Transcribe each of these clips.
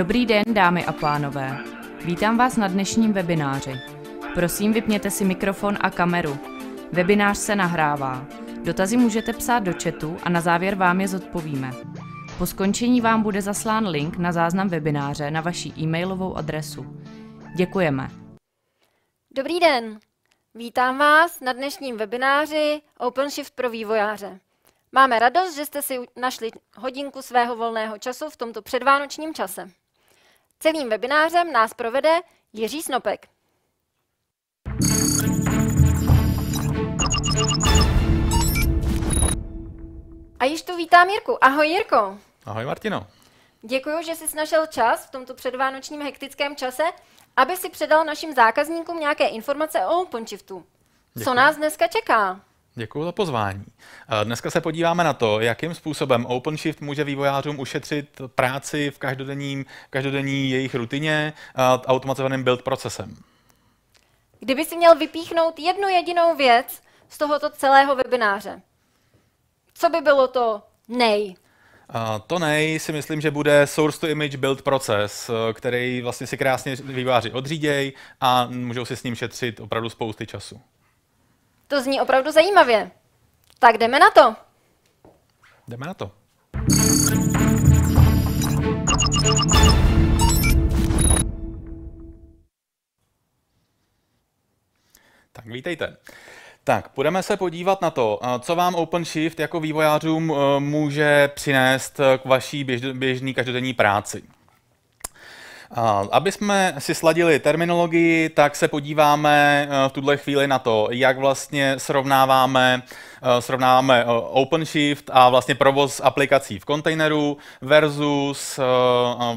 Dobrý den, dámy a pánové. Vítám vás na dnešním webináři. Prosím, vypněte si mikrofon a kameru. Webinář se nahrává. Dotazy můžete psát do chatu a na závěr vám je zodpovíme. Po skončení vám bude zaslán link na záznam webináře na vaši e-mailovou adresu. Děkujeme. Dobrý den. Vítám vás na dnešním webináři OpenShift pro vývojáře. Máme radost, že jste si našli hodinku svého volného času v tomto předvánočním čase. Celým webinářem nás provede Jiří Snopek. A již tu vítám Jirku. Ahoj Jirko. Ahoj Martino. Děkuji, že jsi našel čas v tomto předvánočním hektickém čase, aby si předal našim zákazníkům nějaké informace o OpenShiftu. Co nás dneska čeká? Děkuji za pozvání. Eh, dneska se podíváme na to, jakým způsobem OpenShift může vývojářům ušetřit práci v každodenním, každodenní jejich rutině eh, automatizovaným build procesem. Kdyby si měl vypíchnout jednu jedinou věc z tohoto celého webináře, co by bylo to nej? Eh, to nej si myslím, že bude source to image build proces, který vlastně si krásně vývojáři odřídějí a můžou si s ním šetřit opravdu spousty času. To zní opravdu zajímavě. Tak jdeme na to. Jdeme na to. Tak vítejte. Tak, půjdeme se podívat na to, eh, co vám OpenShift jako vývojářům eh, může přinést k vaší běžné každodenní práci. Aby jsme si sladili terminologii, tak se podíváme eh, v tuhle chvíli na to, jak vlastně srovnáváme, eh, srovnáváme eh, OpenShift a vlastně provoz aplikací v kontejneru versus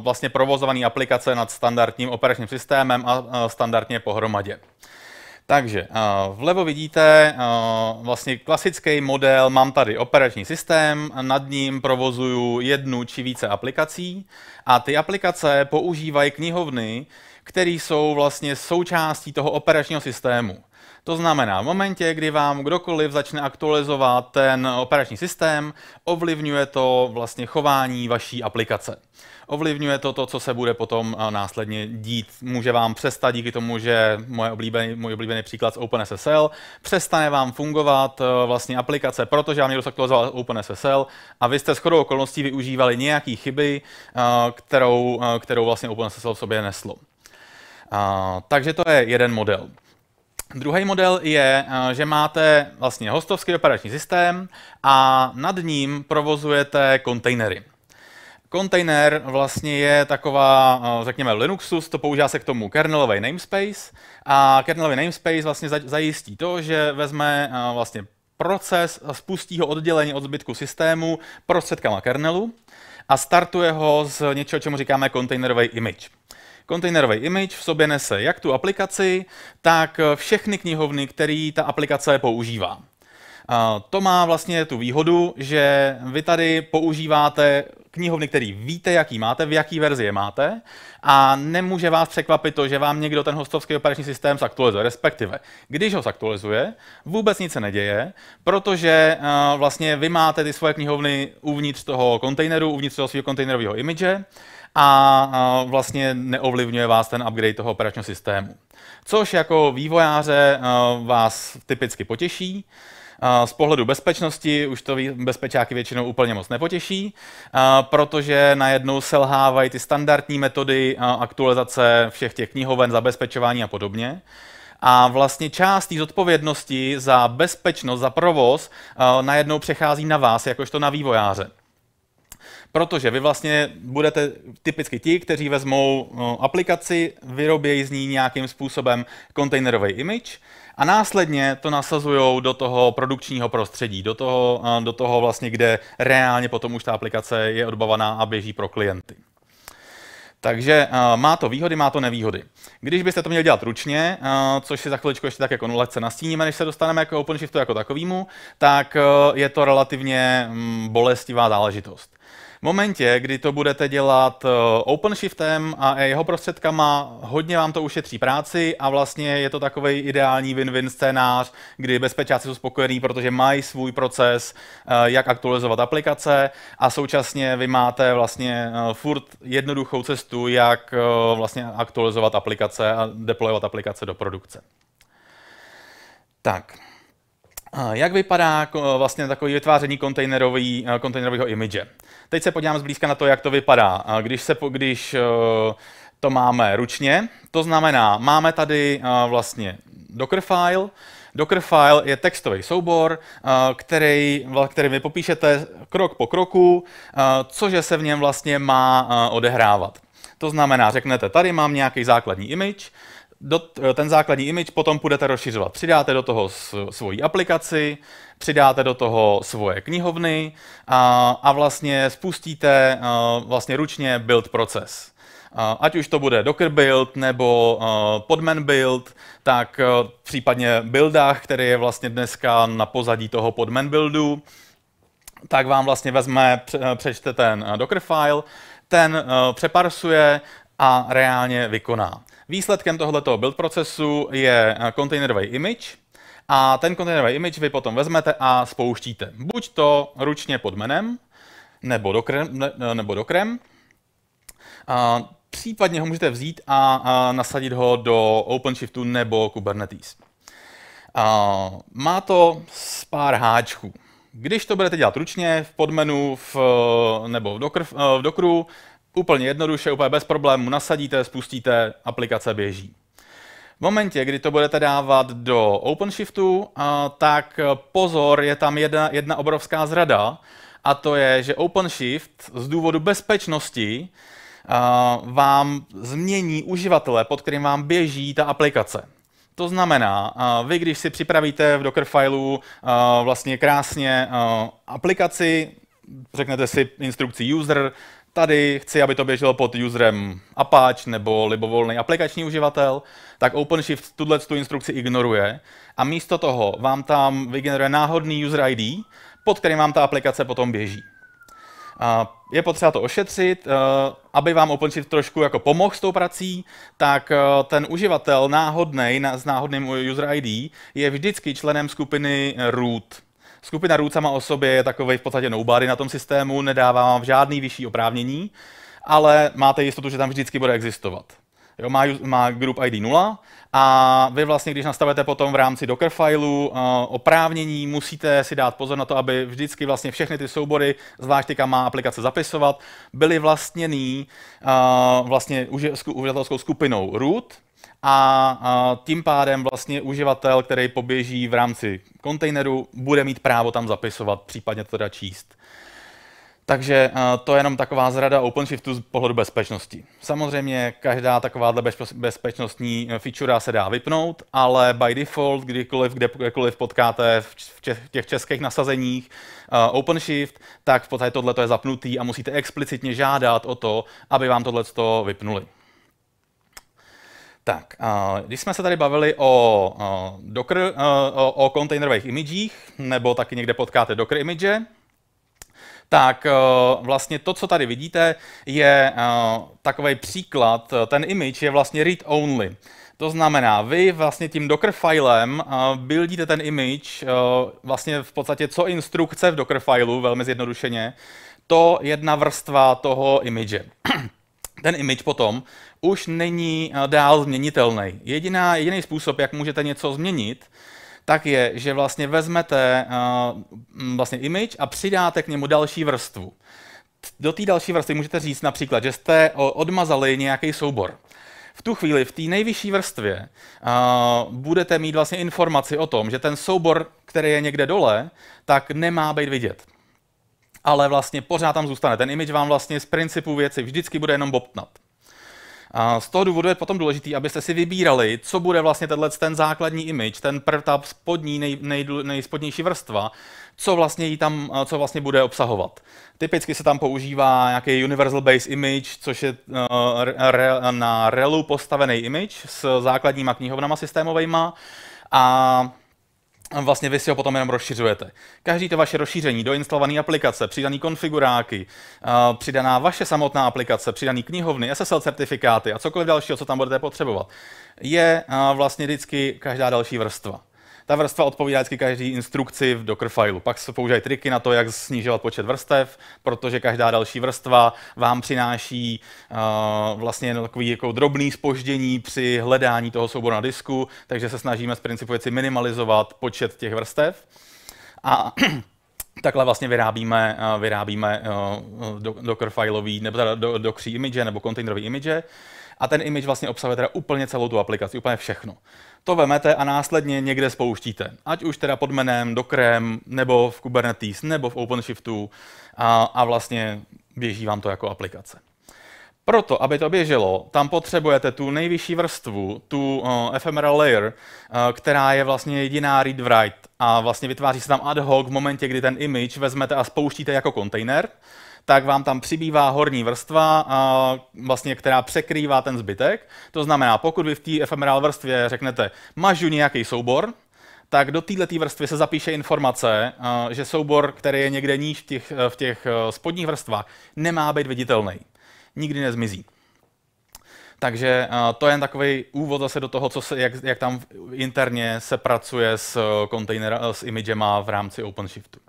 vlastně provozované aplikace nad standardním operačním systémem a standardně pohromadě. Takže eh, vlevo vidíte eh, vlastně klasický model, mám tady operační systém, nad ním provozuju jednu či více aplikací a ty aplikace používají knihovny, které jsou vlastně součástí toho operačního systému. To znamená, v momentě, kdy vám kdokoliv začne aktualizovat ten operační systém, ovlivňuje to vlastně chování vaší aplikace. Ovlivňuje to to, co se bude potom eh, následně dít. Může vám přestat díky tomu, že moje oblíbený, můj oblíbený příklad z OpenSSL přestane vám fungovat eh, vlastně aplikace, protože vám někdo zaktualizoval OpenSSL a vy jste chodou okolností využívali nějaký chyby, eh, kterou, kterou vlastně OpenSSL v sobě neslo. Takže to je jeden model. Druhý model je, že máte vlastně hostovský operační systém a nad ním provozujete kontejnery. Kontejner vlastně je taková, eh, řekněme, Linuxus, to používá se k tomu kernelový namespace a kernelový namespace vlastně zajistí to, že vezme eh, vlastně proces, spustí ho oddělení od zbytku systému prostředkama kernelu a startuje ho z něčeho, čemu říkáme kontejnerový image. Kontejnerový image v sobě nese jak tu aplikaci, tak eh, všechny knihovny, které ta aplikace používá. To má vlastně tu výhodu, že vy tady používáte knihovny, který víte, jaký máte, v jaký verzi je máte a nemůže vás překvapit to, že vám někdo ten hostovský operační systém zaktualizuje, respektive když ho zaktualizuje, vůbec nic se neděje, protože uh, vlastně vy máte ty svoje knihovny uvnitř toho kontejneru, uvnitř toho svého kontejnerového image a eh, vlastně neovlivňuje vás ten upgrade toho operačního systému. Což jako vývojáře eh, vás typicky potěší, z pohledu bezpečnosti už to bezpečáky většinou úplně moc nepotěší, protože najednou selhávají ty standardní metody aktualizace všech těch knihoven, zabezpečování a podobně. A vlastně část té zodpovědnosti za bezpečnost, za provoz, najednou přechází na vás, jakožto na vývojáře protože vy vlastně budete typicky ti, kteří vezmou no, aplikaci, vyrobějí z ní nějakým způsobem kontejnerový image, a následně to nasazují do toho produkčního prostředí, do toho, eh, do toho vlastně, kde reálně potom už ta aplikace je odbavaná a běží pro klienty. Takže uh, má to výhody, má to nevýhody. Když byste to měli dělat ručně, uh, což si za chviličku ještě tak jako lehce nastíníme, než se dostaneme k OpenShiftu jako takovému, tak uh, je to relativně um, bolestivá záležitost. V momentě, kdy to budete dělat eh, OpenShiftem a e, jeho prostředkama, hodně vám to ušetří práci a vlastně je to takový ideální win-win scénář, kdy bezpečáci jsou spokojení, protože mají svůj proces, eh, jak aktualizovat aplikace a současně vy máte vlastně eh, furt jednoduchou cestu, jak vlastně aktualizovat aplikace a deployovat aplikace do produkce. Tak. Jak vypadá vlastně takový vytváření kontejnerový, eh, kontejnerového image? Teď se podívám zblízka na to, jak to vypadá. Když, se, když eh, to máme ručně, to znamená, máme tady eh, vlastně Docker file, Docker file je textový soubor, který, který vy popíšete krok po kroku, cože se v něm vlastně má odehrávat. To znamená, řeknete, tady mám nějaký základní image, do, eh, ten základní image potom budete rozšiřovat. Přidáte do toho svoji aplikaci, přidáte do toho svoje knihovny a, a vlastně spustíte eh, vlastně ručně build proces. Eh, ať už to bude Docker build nebo Podman build, tak případně buildách, který je vlastně dneska na pozadí toho Podman buildu, tak vám vlastně vezme, přečte ten Docker file, ten přeparsuje a reálně vykoná. Výsledkem tohoto build procesu je eh, kontejnerový image, a ten kontejnerový image vy potom vezmete a spouštíte. Buď to ručně pod menem, nebo do krem, ne, eh, nebo do krem. A případně ho můžete vzít a, a nasadit ho do OpenShiftu nebo Kubernetes. A má to z pár háčků. Když to budete dělat ručně v podmenu v, eh, nebo v, dokr, v dokru, Úplně jednoduše, úplně bez problémů nasadíte, spustíte, aplikace běží. V momentě, kdy to budete dávat do OpenShiftu, tak pozor, je tam jedna, jedna obrovská zrada, a to je, že OpenShift z důvodu bezpečnosti vám změní uživatele, pod kterým vám běží ta aplikace. To znamená, vy když si připravíte v Docker vlastně krásně aplikaci, řeknete si instrukci user, tady chci, aby to běželo pod userem Apache nebo libovolný aplikační uživatel, tak OpenShift tuhle tu instrukci ignoruje a místo toho vám tam vygeneruje náhodný user ID, pod kterým vám ta aplikace potom běží. A je potřeba to ošetřit, eh, aby vám OpenShift trošku jako pomohl s tou prací, tak eh, ten uživatel náhodný s náhodným user ID je vždycky členem skupiny root. Skupina Root sama o sobě je takový v podstatě nobody na tom systému, nedává vám žádný vyšší oprávnění, ale máte jistotu, že tam vždycky bude existovat. Jo, má, má group ID 0 a vy vlastně, když nastavete potom v rámci Docker fileu uh, eh, oprávnění, musíte si dát pozor na to, aby vždycky vlastně všechny ty soubory, zvlášť ty, kam má aplikace zapisovat, byly vlastněný uh, vlastně uživatelskou skupinou root, a, tím pádem vlastně uživatel, který poběží v rámci kontejneru, bude mít právo tam zapisovat, případně to teda číst. Takže to je jenom taková zrada OpenShiftu z pohledu bezpečnosti. Samozřejmě každá taková bezpečnostní feature se dá vypnout, ale by default, kdykoliv, kdekoliv potkáte v těch českých nasazeních OpenShift, tak v podstatě tohle je zapnutý a musíte explicitně žádat o to, aby vám tohle vypnuli. Tak, když jsme se tady bavili o, Docker, o, o kontejnerových imidžích, nebo taky někde potkáte Docker imidže, tak e, vlastně to, co tady vidíte, je e, takový příklad. Ten image je vlastně read-only. To znamená, vy vlastně tím Docker filem e, buildíte ten image, vlastně v podstatě co instrukce v Docker fileu, velmi zjednodušeně, to jedna vrstva toho image ten image potom už není eh, dál změnitelný. Jediná, jediný způsob, jak můžete něco změnit, tak je, že vlastně vezmete uh, vlastně image a přidáte k němu další vrstvu. Do té další vrstvy můžete říct například, že jste odmazali nějaký soubor. V tu chvíli, v té nejvyšší vrstvě, uh, budete mít vlastně informaci o tom, že ten soubor, který je někde dole, tak nemá být vidět ale vlastně pořád tam zůstane. Ten image vám vlastně z principu věci vždycky bude jenom bobtnat. A z toho důvodu je potom důležité, abyste si vybírali, co bude vlastně tenhle ten základní image, ten prvta spodní, nej, nej, nejspodnější vrstva, co vlastně, jí tam, co vlastně bude obsahovat. Typicky se tam používá nějaký Universal Base Image, což je uh, re, na RELu postavený image s základníma knihovnama systémovejma a vlastně vy si ho potom jenom rozšiřujete. Každý to vaše rozšíření, doinstalované aplikace, přidaný konfiguráky, eh, přidaná vaše samotná aplikace, přidaný knihovny, SSL certifikáty a cokoliv dalšího, co tam budete potřebovat, je eh, vlastně vždycky každá další vrstva. Ta vrstva odpovídá vždycky každý instrukci v Docker fileu. Pak se používají triky na to, jak snižovat počet vrstev, protože každá další vrstva vám přináší uh, vlastně takový jako drobný spoždění při hledání toho souboru na disku, takže se snažíme z principu věci minimalizovat počet těch vrstev. A Takhle vlastně vyrábíme, eh, vyrábíme eh, Docker fileový, nebo do, do, Docker image nebo kontejnerový image a ten image vlastně obsahuje teda úplně celou tu aplikaci, úplně všechno. To vemete a následně někde spouštíte, ať už teda pod do krem, nebo v Kubernetes, nebo v OpenShiftu a, a vlastně běží vám to jako aplikace. Proto, aby to běželo, tam potřebujete tu nejvyšší vrstvu, tu uh, ephemeral layer, uh, která je vlastně jediná read-write a vlastně vytváří se tam ad hoc v momentě, kdy ten image vezmete a spouštíte jako kontejner tak vám tam přibývá horní vrstva, vlastně, která překrývá ten zbytek. To znamená, pokud vy v té efemerál vrstvě řeknete, mažu nějaký soubor, tak do této vrstvy se zapíše informace, že soubor, který je někde níž v těch, v těch e, spodních vrstvách, nemá být viditelný. Nikdy nezmizí. Takže to je jen takový úvod zase do toho, co se, jak, jak tam interně se pracuje s e, s imidžema v rámci OpenShiftu.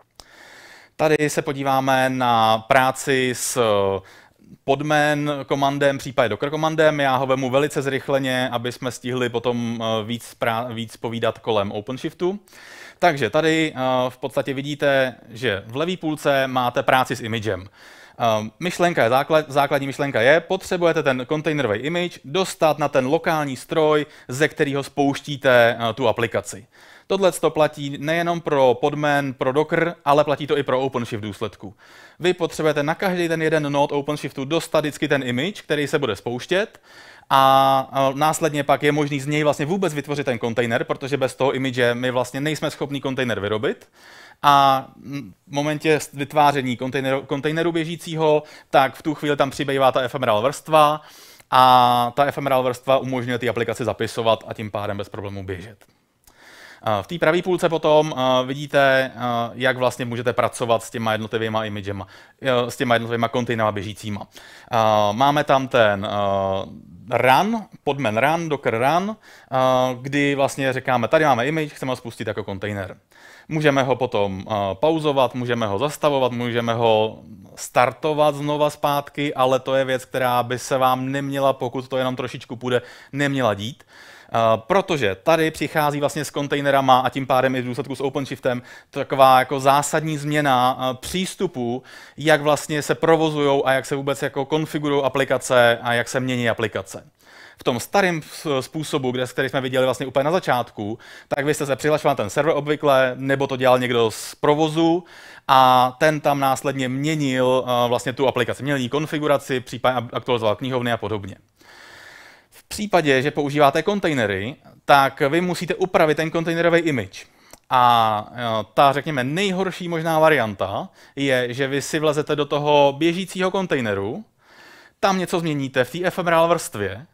Tady se podíváme na práci s eh, podmen komandem, případně docker komandem. Já ho vemu velice zrychleně, aby jsme stihli potom eh, víc, víc povídat kolem OpenShiftu. Takže tady eh, v podstatě vidíte, že v levé půlce máte práci s imagem. Myšlenka je základ, základní myšlenka je, potřebujete ten kontejnerový image dostat na ten lokální stroj, ze kterého spouštíte tu aplikaci. Tohle to platí nejenom pro podmen, pro Docker, ale platí to i pro OpenShift v důsledku. Vy potřebujete na každý ten jeden node OpenShiftu dostat vždycky ten image, který se bude spouštět a následně pak je možný z něj vlastně vůbec vytvořit ten kontejner, protože bez toho image my vlastně nejsme schopni kontejner vyrobit. A v momentě vytváření kontejneru, kontejneru běžícího, tak v tu chvíli tam přibývá ta ephemeral vrstva a ta ephemeral vrstva umožňuje ty aplikace zapisovat a tím pádem bez problémů běžet. V té pravé půlce potom vidíte, jak vlastně můžete pracovat s těma jednotlivýma imagema, s těma jednotlivýma kontejnama běžícíma. Máme tam ten run, podmen run, docker run, kdy vlastně říkáme, tady máme image, chceme ho spustit jako kontejner. Můžeme ho potom pauzovat, můžeme ho zastavovat, můžeme ho startovat znova zpátky, ale to je věc, která by se vám neměla, pokud to jenom trošičku půjde, neměla dít, Eh, protože tady přichází vlastně s kontejnerama a tím pádem i v důsledku s OpenShiftem taková jako zásadní změna eh, přístupu, jak vlastně se provozují a jak se vůbec jako konfigurují aplikace a jak se mění aplikace v tom starém způsobu, kde, který jsme viděli vlastně úplně na začátku, tak vy jste se přihlašoval na ten server obvykle, nebo to dělal někdo z provozu a ten tam následně měnil eh, vlastně tu aplikaci, měnil její konfiguraci, případně aktualizoval knihovny a podobně. V případě, že používáte kontejnery, tak vy musíte upravit ten kontejnerový image. A e, ta, řekněme, nejhorší možná varianta je, že vy si vlezete do toho běžícího kontejneru, tam něco změníte v té ephemeral vrstvě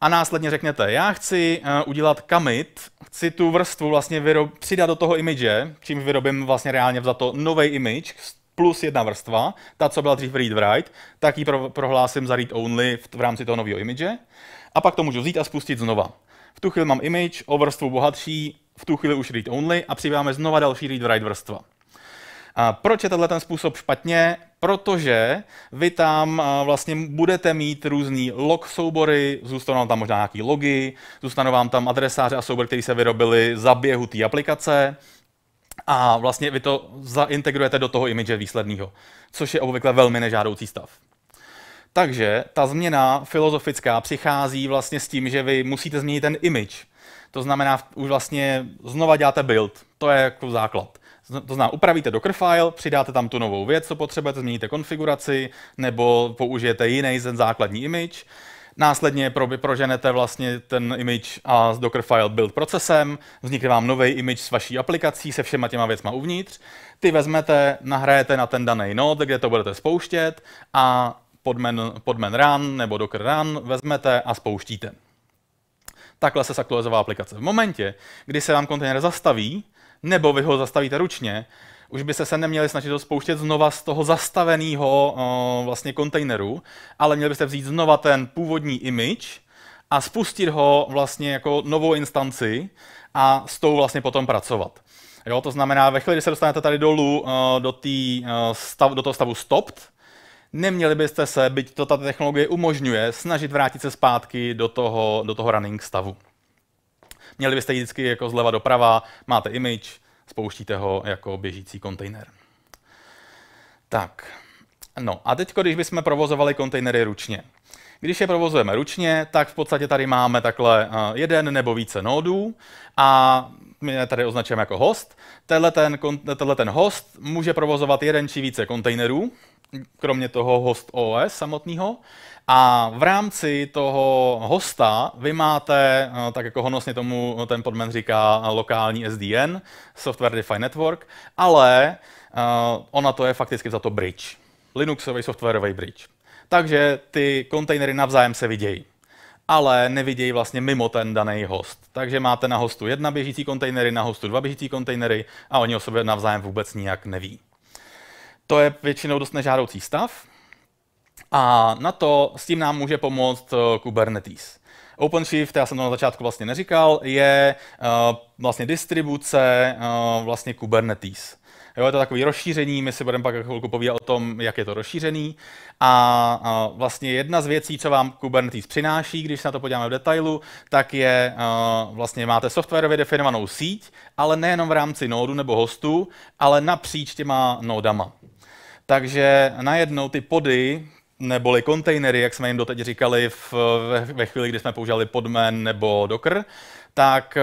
a následně řeknete, já chci e, udělat commit, chci tu vrstvu vlastně vyrob, přidat do toho image, čím vyrobím vlastně reálně za to nový image, plus jedna vrstva, ta, co byla dřív read-write, tak ji pro, prohlásím za read-only v, v rámci toho nového image a pak to můžu vzít a spustit znova. V tu chvíli mám image o vrstvu bohatší, v tu chvíli už read only a přidáme znova další read write vrstva. A proč je tenhle ten způsob špatně? Protože vy tam vlastně budete mít různý log soubory, zůstanou tam možná nějaký logy, zůstanou vám tam adresáře a soubory, které se vyrobily za běhu té aplikace, a vlastně vy to zaintegrujete do toho image výsledného, což je obvykle velmi nežádoucí stav. Takže ta změna filozofická přichází vlastně s tím, že vy musíte změnit ten image. To znamená, už vlastně znova děláte build. To je jako základ. To znamená, upravíte Docker file, přidáte tam tu novou věc, co potřebujete, změníte konfiguraci, nebo použijete jiný ten základní image. Následně pro, proženete vlastně ten image a z file build procesem, vznikne vám nový image s vaší aplikací se všema těma věcma uvnitř. Ty vezmete, nahrajete na ten daný node, kde to budete spouštět a podmen, podmen run nebo docker run vezmete a spouštíte. Takhle se zaktualizová aplikace. V momentě, kdy se vám kontejner zastaví, nebo vy ho zastavíte ručně, už byste se neměli snažit to spouštět znova z toho zastaveného vlastně kontejneru, ale měli byste vzít znova ten původní image a spustit ho vlastně jako novou instanci a s tou vlastně potom pracovat. Jo, to znamená, ve chvíli, kdy se dostanete tady dolů do, tý, stav, do toho stavu stopped, Neměli byste se, byť to ta technologie umožňuje, snažit vrátit se zpátky do toho, do toho running stavu. Měli byste jít vždycky jako zleva doprava, máte image, spouštíte ho jako běžící kontejner. Tak, no a teď, když bychom provozovali kontejnery ručně. Když je provozujeme ručně, tak v podstatě tady máme takhle eh, jeden nebo více nódů a my je tady označujeme jako host. Tenhle ten, tenhle ten host může provozovat jeden či více kontejnerů, kromě toho host OS samotného. A v rámci toho hosta vy máte, eh, tak jako honosně tomu eh, ten podmen říká, lokální SDN, Software Defined Network, ale eh, ona to je fakticky za to bridge. Linuxový softwarový bridge. Takže ty kontejnery navzájem se vidějí ale nevidějí vlastně mimo ten daný host. Takže máte na hostu jedna běžící kontejnery, na hostu dva běžící kontejnery a oni o sobě navzájem vůbec nijak neví. To je většinou dost nežádoucí stav. A na to s tím nám může pomoct eh, Kubernetes. OpenShift, já jsem to na začátku vlastně neříkal, je uh, vlastně distribuce uh, vlastně Kubernetes. Jo, je to takové rozšíření, my si budeme pak chvilku povídat o tom, jak je to rozšířený. A, a vlastně jedna z věcí, co vám Kubernetes přináší, když se na to podíváme v detailu, tak je, a, vlastně máte softwarově definovanou síť, ale nejenom v rámci nódu nebo hostu, ale napříč těma nódama. Takže najednou ty pody, neboli kontejnery, jak jsme jim doteď říkali v, ve, ve chvíli, kdy jsme používali podmen nebo docker, tak eh,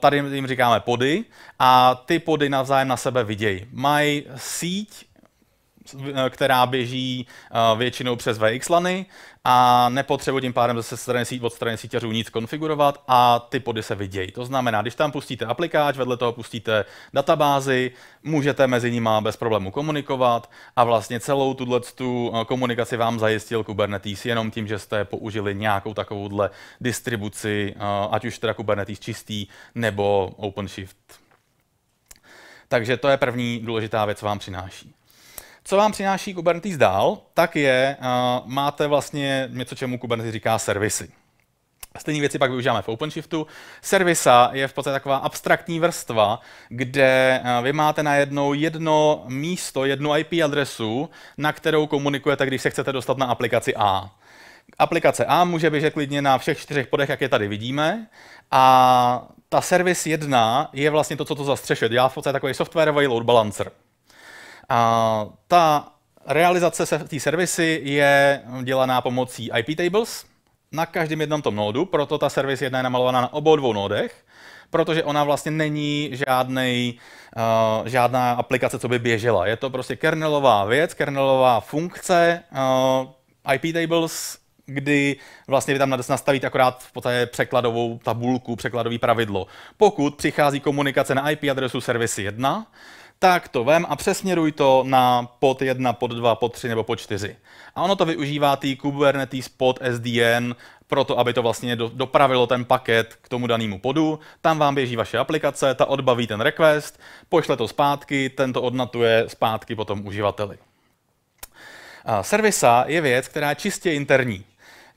tady jim říkáme pody a ty pody navzájem na sebe vidějí. Mají síť která běží eh, většinou přes VXLANy a nepotřebuji tím pádem zase strany, od strany síťařů nic konfigurovat a ty pody se vidějí. To znamená, když tam pustíte aplikáč, vedle toho pustíte databázi, můžete mezi nimi bez problému komunikovat a vlastně celou tuhle tu eh, komunikaci vám zajistil Kubernetes jenom tím, že jste použili nějakou takovouhle distribuci, eh, ať už teda Kubernetes čistý nebo OpenShift. Takže to je první důležitá věc, co vám přináší. Co vám přináší Kubernetes dál, tak je, uh, máte vlastně něco, čemu Kubernetes říká servisy. Stejné věci pak využíváme v OpenShiftu. Servisa je v podstatě taková abstraktní vrstva, kde eh, vy máte najednou jedno místo, jednu IP adresu, na kterou komunikujete, když se chcete dostat na aplikaci A. Aplikace A může běžet klidně na všech čtyřech podech, jak je tady vidíme, a ta Service 1 je vlastně to, co to zastřešuje. Dělá v podstatě takový softwarový load balancer. A ta realizace té servisy je dělaná pomocí IP tables na každém jednom tom nódu, proto ta servis jedna je namalovaná na obou dvou nódech, protože ona vlastně není žádnej, uh, žádná aplikace, co by běžela. Je to prostě kernelová věc, kernelová funkce, uh, eh, IP tables, kdy vlastně vy tam nastavíte akorát v podstatě překladovou tabulku, překladový pravidlo. Pokud přichází komunikace na IP adresu servisy 1, tak to vem a přesměruj to na pod 1, pod 2, pod 3 nebo pod 4. A ono to využívá tý Kubernetes pod SDN proto, aby to vlastně dopravilo ten paket k tomu danému podu. Tam vám běží vaše aplikace, ta odbaví ten request, pošle to zpátky, ten to odnatuje zpátky potom uživateli. Servisa je věc, která je čistě interní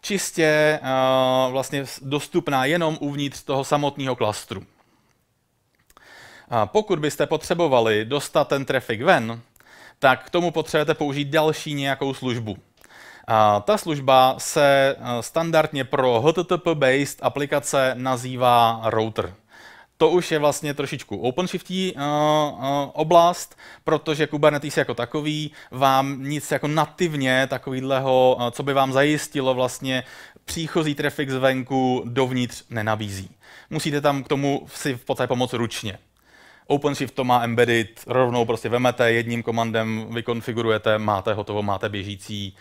čistě uh, vlastně dostupná jenom uvnitř toho samotného klastru pokud byste potřebovali dostat ten trafik ven, tak k tomu potřebujete použít další nějakou službu. A ta služba se e, standardně pro HTTP-based aplikace nazývá router. To už je vlastně trošičku OpenShiftí uh, e, uh, e, oblast, protože Kubernetes jako takový vám nic jako nativně takového, uh, co by vám zajistilo vlastně příchozí trafik zvenku dovnitř nenabízí. Musíte tam k tomu si v podstatě pomoct ručně. OpenShift to má embedded, rovnou prostě vemete, jedním komandem vykonfigurujete, máte hotovo, máte běžící,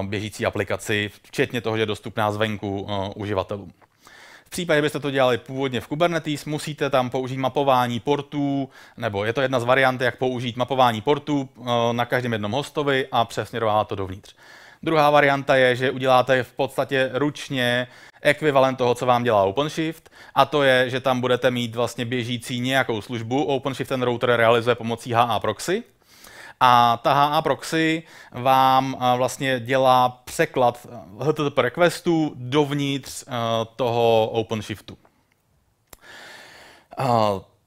uh, běžící aplikaci, včetně toho, že je dostupná zvenku uh, uživatelům. V případě, byste to dělali původně v Kubernetes, musíte tam použít mapování portů, nebo je to jedna z variant, jak použít mapování portů eh, na každém jednom hostovi a přesměrovávat to dovnitř. Druhá varianta je, že uděláte v podstatě ručně ekvivalent toho, co vám dělá OpenShift, a to je, že tam budete mít vlastně běžící nějakou službu. OpenShift ten router realizuje pomocí HA proxy, a ta HA proxy vám eh, vlastně dělá překlad HTTP eh, requestů dovnitř eh, toho OpenShiftu.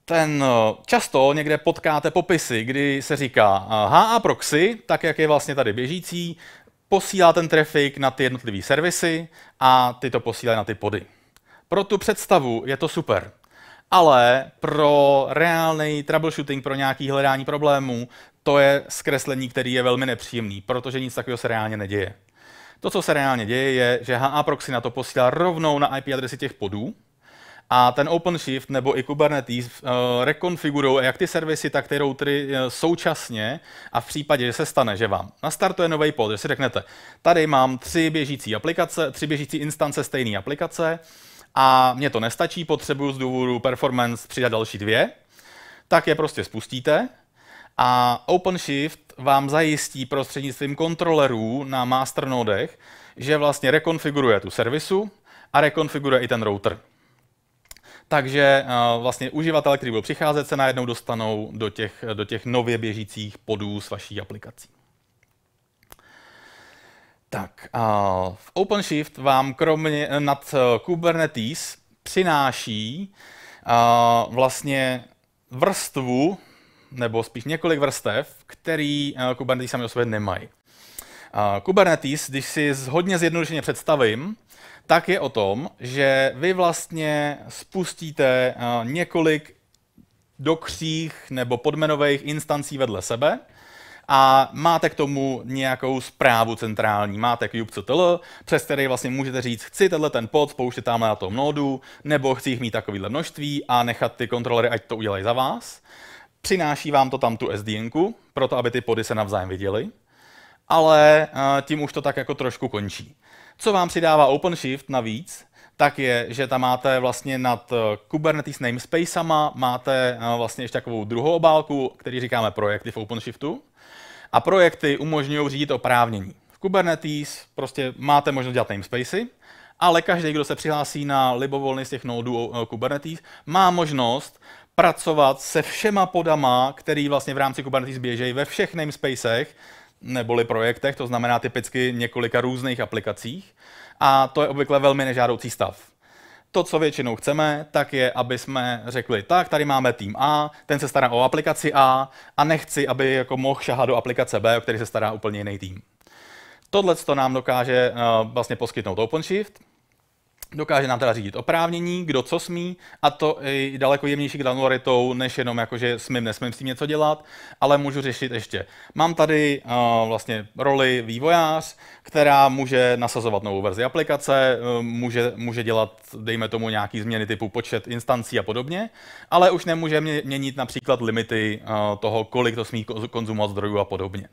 Ten často někde potkáte popisy, kdy se říká HA proxy, tak jak je vlastně tady běžící, posílá ten traffic na ty jednotlivé servisy a ty to posílají na ty pody. Pro tu představu je to super, ale pro reálný troubleshooting, pro nějaký hledání problémů, to je zkreslení, který je velmi nepříjemný, protože nic takového se reálně neděje. To, co se reálně děje, je, že HA proxy na to posílá rovnou na IP adresy těch podů, a ten OpenShift nebo i Kubernetes uh, eh, rekonfigurují jak ty servisy, tak ty routery uh, současně a v případě, že se stane, že vám nastartuje nový pod, že si řeknete, tady mám tři běžící aplikace, tři běžící instance stejné aplikace a mně to nestačí, potřebuju z důvodu performance přidat další dvě, tak je prostě spustíte a OpenShift vám zajistí prostřednictvím kontrolerů na masternodech, že vlastně rekonfiguruje tu servisu a rekonfiguruje i ten router. Takže eh, vlastně uživatelé, kteří budou přicházet, se najednou dostanou do těch, do těch nově běžících podů s vaší aplikací. Tak, v OpenShift vám kromě nad eh, Kubernetes přináší eh, vlastně vrstvu, nebo spíš několik vrstev, který Kubernetes sami o sobě nemají. Kubernetes, když si hodně zjednodušeně představím, tak je o tom, že vy vlastně spustíte eh, několik dokřích nebo podmenových instancí vedle sebe a máte k tomu nějakou zprávu centrální. Máte kubectl, přes který vlastně můžete říct, chci tenhle ten pod spouštět tamhle na tom nodu, nebo chci jich mít takovýhle množství a nechat ty kontrolery, ať to udělají za vás. Přináší vám to tam tu SDN, proto aby ty pody se navzájem viděly, ale eh, tím už to tak jako trošku končí. Co vám přidává OpenShift navíc, tak je, že tam máte vlastně nad eh, Kubernetes namespacema, máte eh, vlastně ještě takovou druhou obálku, který říkáme projekty v OpenShiftu. A projekty umožňují řídit oprávnění. V Kubernetes prostě máte možnost dělat namespacey, ale každý, kdo se přihlásí na libovolný z těch nodů eh, Kubernetes, má možnost pracovat se všema podama, který vlastně v rámci Kubernetes běžejí ve všech namespacech, neboli projektech, to znamená typicky několika různých aplikacích a to je obvykle velmi nežádoucí stav. To, co většinou chceme, tak je, aby jsme řekli, tak tady máme tým A, ten se stará o aplikaci A a nechci, aby jako mohl šahat do aplikace B, o který se stará úplně jiný tým. Tohle to nám dokáže uh, vlastně poskytnout OpenShift, Dokáže nám teda řídit oprávnění, kdo co smí, a to i daleko jemnější granularitou, než jenom jako, že smím, nesmím s tím něco dělat, ale můžu řešit ještě. Mám tady uh, vlastně roli vývojář, která může nasazovat novou verzi aplikace, eh, může, může dělat, dejme tomu, nějaký změny typu počet instancí a podobně, ale už nemůže měnit například limity uh, toho, kolik to smí konzumovat zdrojů a podobně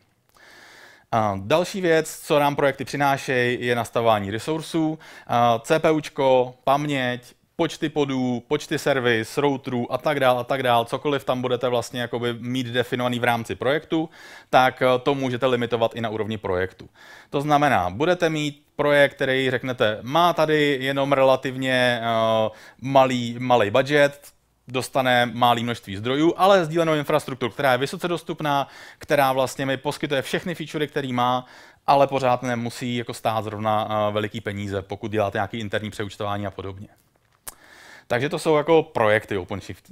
další věc, co nám projekty přinášejí, je nastavování resursů, CPUčko, paměť, počty podů, počty servis, routerů a tak dál a tak dál, cokoliv tam budete vlastně jakoby mít definovaný v rámci projektu, tak eh, to můžete limitovat i na úrovni projektu. To znamená, budete mít projekt, který řeknete, má tady jenom relativně uh, malý, malý budget, dostane malé množství zdrojů, ale sdílenou infrastrukturu, která je vysoce dostupná, která vlastně mi poskytuje všechny featurey, které má, ale pořád nemusí jako stát zrovna eh, veliký peníze, pokud děláte nějaké interní přeúčtování a podobně. Takže to jsou jako projekty OpenShift.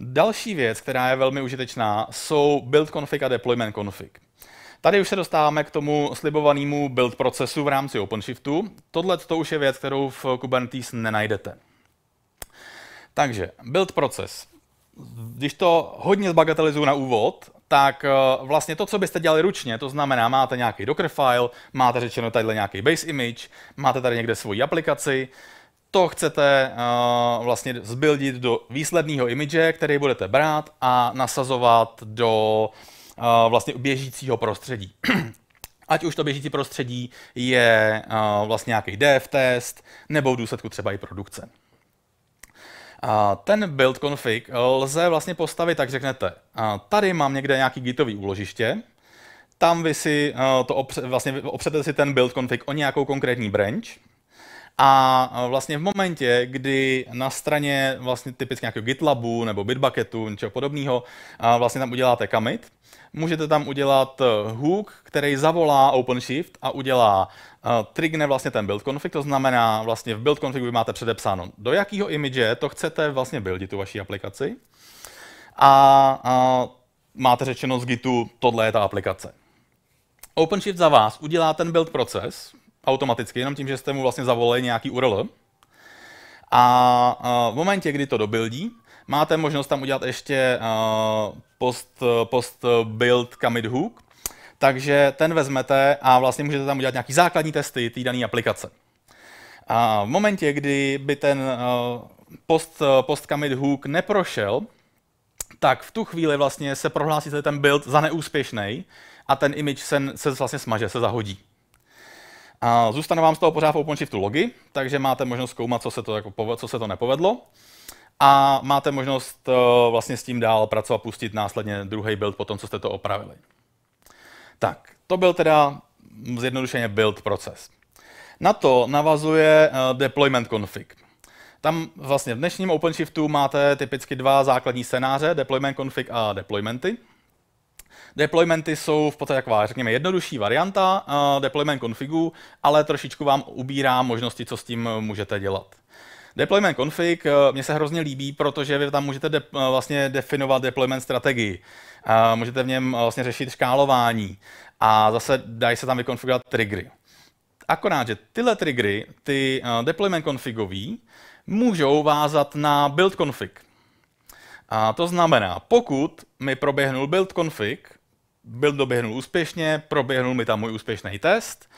Další věc, která je velmi užitečná, jsou build config a deployment config. Tady už se dostáváme k tomu slibovanému build procesu v rámci OpenShiftu. Tohle to už je věc, kterou v Kubernetes nenajdete. Takže build proces. Když to hodně zbagatelizuju na úvod, tak eh, vlastně to, co byste dělali ručně, to znamená, máte nějaký Docker file, máte řečeno tady nějaký base image, máte tady někde svoji aplikaci, to chcete uh, vlastně zbuildit do výsledného image, který budete brát a nasazovat do uh, vlastně běžícího prostředí. Ať už to běžící prostředí je uh, vlastně nějaký dev test, nebo v důsledku třeba i produkce. A ten build config lze vlastně postavit, tak řeknete, a tady mám někde nějaký gitový úložiště, tam vy si eh, to opře, vlastně opřete si ten build config o nějakou konkrétní branch, a vlastně v momentě, kdy na straně vlastně typicky nějakého GitLabu nebo Bitbucketu, něčeho podobného, vlastně tam uděláte commit, můžete tam udělat eh, hook, který zavolá OpenShift a udělá eh, trigne vlastně ten build config, to znamená vlastně v build configu vy máte předepsáno, do jakého image to chcete vlastně buildit tu vaší aplikaci a, a máte řečeno z Gitu, tohle je ta aplikace. OpenShift za vás udělá ten build proces, automaticky, jenom tím, že jste mu vlastně zavolali nějaký URL. A v momentě, kdy to dobildí, máte možnost tam udělat ještě post, post build commit hook, takže ten vezmete a vlastně můžete tam udělat nějaký základní testy té dané aplikace. A v momentě, kdy by ten post, post commit hook neprošel, tak v tu chvíli vlastně se prohlásí ten build za neúspěšný a ten image se, se vlastně smaže, se zahodí. A zůstane vám z toho pořád v OpenShiftu logy, takže máte možnost zkoumat, co se to, jako, co se to nepovedlo. A máte možnost eh, vlastně s tím dál pracovat, pustit následně druhý build po tom, co jste to opravili. Tak, to byl teda zjednodušeně build proces. Na to navazuje eh, deployment config. Tam vlastně v dnešním OpenShiftu máte typicky dva základní scénáře, deployment config a deploymenty. Deploymenty jsou v podstatě taková, řekněme, jednodušší varianta uh, deployment configu, ale trošičku vám ubírá možnosti, co s tím můžete dělat. Deployment config eh, mě se hrozně líbí, protože vy tam můžete de, eh, vlastně definovat deployment strategii. Můžete v něm vlastně řešit škálování a zase dají se tam vykonfigurovat triggery. Akorát, že tyhle triggery, ty deployment configový, můžou vázat na build config. A to znamená, pokud mi proběhnul build config, byl doběhnul úspěšně, proběhnul mi tam můj úspěšný test.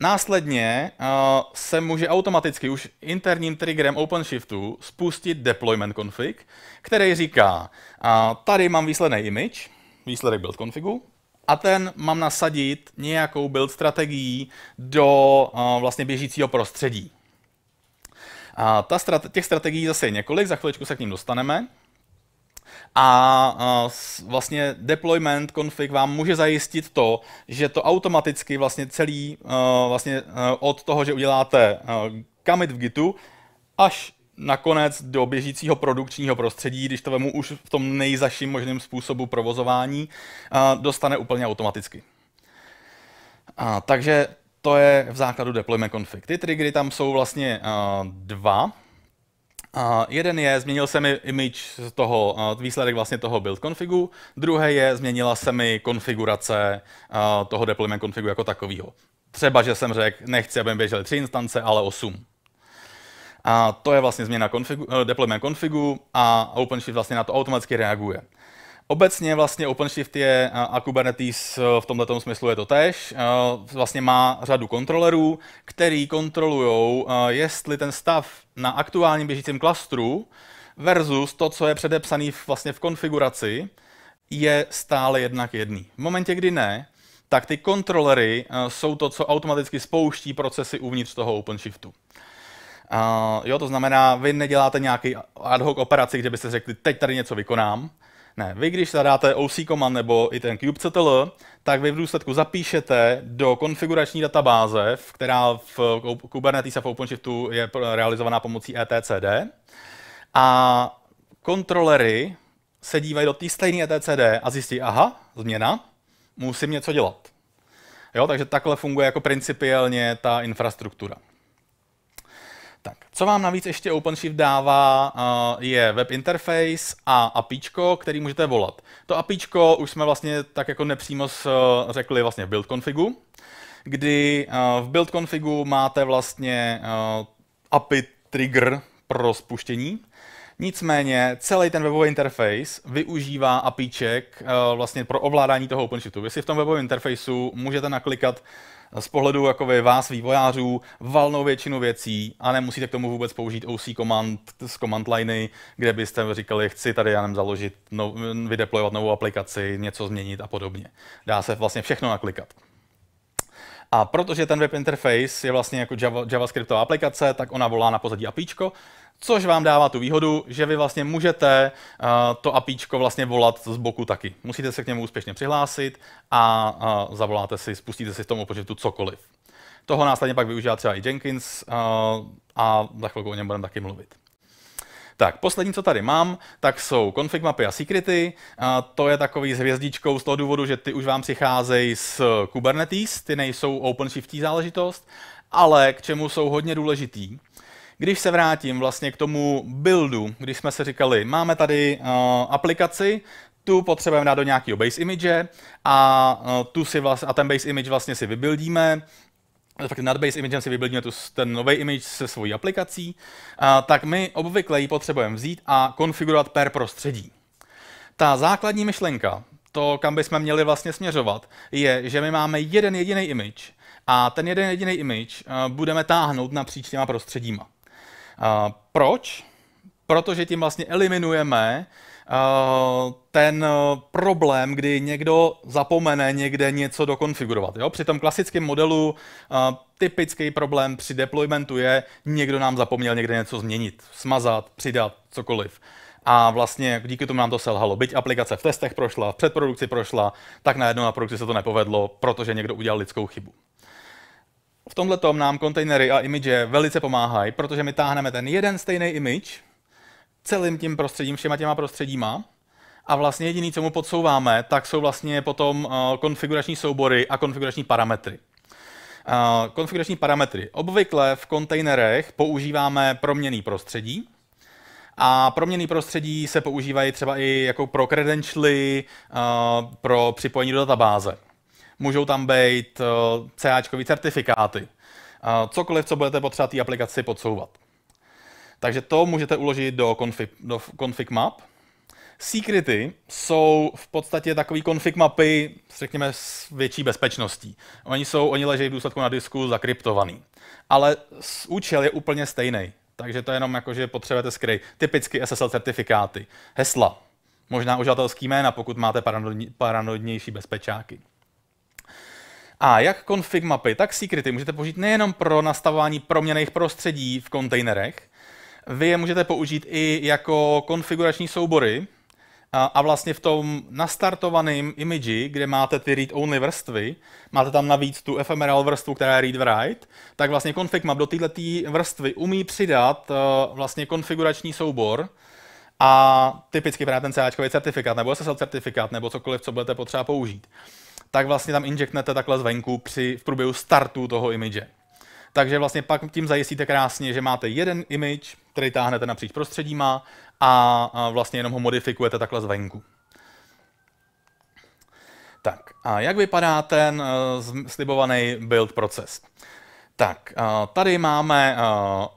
Následně uh, se může automaticky už interním triggerem OpenShiftu spustit deployment config, který říká, uh, tady mám výsledný image, výsledek build configu, a ten mám nasadit nějakou build strategií do uh, vlastně běžícího prostředí. Uh, ta strate- těch strategií zase je několik, za chviličku se k ním dostaneme a vlastně deployment config vám může zajistit to, že to automaticky vlastně celý vlastně od toho, že uděláte commit v Gitu, až nakonec do běžícího produkčního prostředí, když to vemu už v tom nejzaším možném způsobu provozování, dostane úplně automaticky. A, takže to je v základu deployment config. Ty triggery tam jsou vlastně dva. Uh, jeden je, změnil se mi image z toho, uh, výsledek vlastně toho build configu, druhé je, změnila se mi konfigurace uh, toho deployment configu jako takového. Třeba, že jsem řekl, nechci, aby běžely tři instance, ale osm. A to je vlastně změna konfigu, eh, deployment configu a OpenShift vlastně na to automaticky reaguje. Obecně vlastně OpenShift je a Kubernetes e, v tomto smyslu je to tež. E, vlastně má řadu kontrolerů, který kontrolují, e, jestli ten stav na aktuálním běžícím klastru versus to, co je předepsaný vlastně v konfiguraci, je stále jednak jedný. V momentě, kdy ne, tak ty kontrolery jsou to, co automaticky spouští procesy uvnitř toho OpenShiftu. Uh, jo, to znamená, vy neděláte nějaký ad hoc operaci, kde byste řekli, teď tady něco vykonám, ne, vy když zadáte OC command nebo i ten kubectl, tak vy v důsledku zapíšete do konfigurační databáze, která v Kubernetes a v OpenShiftu je realizovaná pomocí etcd, a kontrolery se dívají do té stejné etcd a zjistí, aha, změna, musím něco dělat. Jo, takže takhle funguje jako principiálně ta infrastruktura. Tak, co vám navíc ještě OpenShift dává, eh, je web interface a APIčko, který můžete volat. To APIčko už jsme vlastně tak jako nepřímo eh, řekli vlastně v build configu, kdy eh, v build configu máte vlastně API trigger pro spuštění. Nicméně celý ten webový interface využívá APIček vlastně pro ovládání toho OpenShiftu. Vy si v tom webovém interfejsu můžete naklikat z pohledu jako vy, vás, vývojářů, valnou většinu věcí a nemusíte k tomu vůbec použít OC command z command liney, kde byste říkali, chci tady já nem založit, no, vydeployovat novou aplikaci, něco změnit a podobně. Dá se vlastně všechno naklikat. A protože ten web interface je vlastně jako Java, JavaScriptová aplikace, tak ona volá na pozadí APIčko, což vám dává tu výhodu, že vy vlastně můžete uh, to APIčko vlastně volat z boku taky. Musíte se k němu úspěšně přihlásit a uh, zavoláte si, spustíte si v tomu početu cokoliv. Toho následně pak využívá třeba i Jenkins uh, a za chvilku o něm budeme taky mluvit. Tak, poslední, co tady mám, tak jsou config mapy a secrety. A to je takový s hvězdičkou z toho důvodu, že ty už vám přicházejí z Kubernetes, ty nejsou OpenShift záležitost, ale k čemu jsou hodně důležitý, když se vrátím vlastně k tomu buildu, když jsme se říkali, máme tady uh, aplikaci, tu potřebujeme dát do nějakého base image a, uh, tu si vlast, a ten base image vlastně si vybuildíme, fakt no base imagem si vyblidňuje tu, ten nový image se svojí aplikací, a, tak my obvykle ji potřebujeme vzít a konfigurovat per prostředí. Ta základní myšlenka, to, kam bychom měli vlastně směřovat, je, že my máme jeden jediný image a ten jeden jediný image a, eh, budeme táhnout napříč těma prostředíma. A, proč? Protože tím vlastně eliminujeme Eh, ten eh, problém, kdy někdo zapomene někde něco dokonfigurovat. Jo? Při tom klasickém modelu eh, typický problém při deploymentu je, někdo nám zapomněl někde něco změnit, smazat, přidat, cokoliv. A vlastně díky tomu nám to selhalo. Byť aplikace v testech prošla, v předprodukci prošla, tak najednou na produkci se to nepovedlo, protože někdo udělal lidskou chybu. V tomhle nám kontejnery a image velice pomáhají, protože my táhneme ten jeden stejný image, celým tím prostředím, všema těma prostředíma. A vlastně jediný, co mu podsouváme, tak jsou vlastně potom eh, konfigurační soubory a konfigurační parametry. Eh, konfigurační parametry. Obvykle v kontejnerech používáme proměný prostředí, a proměný prostředí se používají třeba i jako pro credentially, eh, pro připojení do databáze. Můžou tam být CAčkový certifikáty. Cokoliv, co budete potřebovat té aplikaci podsouvat. Takže to můžete uložit do config, do config map. Secrety jsou v podstatě takový config mapy, řekněme, s větší bezpečností. Oni, jsou, oni leží v důsledku na disku zakryptovaný. Ale účel je úplně stejný. Takže to je jenom jako, že potřebujete skryt. Typicky SSL certifikáty, hesla, možná uživatelský jména, pokud máte paranoidnější bezpečáky. A jak config mapy, tak secrety můžete použít nejenom pro nastavování proměných prostředí v kontejnerech, vy je můžete použít i jako konfigurační soubory a vlastně v tom nastartovaném imidži, kde máte ty read-only vrstvy, máte tam navíc tu ephemeral vrstvu, která je read-write, tak vlastně config map do této vrstvy umí přidat eh, vlastně konfigurační soubor, a typicky právě ten CAčkový certifikát, nebo SSL certifikát, nebo cokoliv, co budete potřeba použít, tak vlastně tam injektnete takhle zvenku při, v průběhu startu toho imidže. Takže vlastně pak tím zajistíte krásně, že máte jeden image, který táhnete napříč prostředíma a vlastně jenom ho modifikujete takhle zvenku. Tak, a jak vypadá ten eh, slibovaný build proces? Tak, eh, tady máme eh,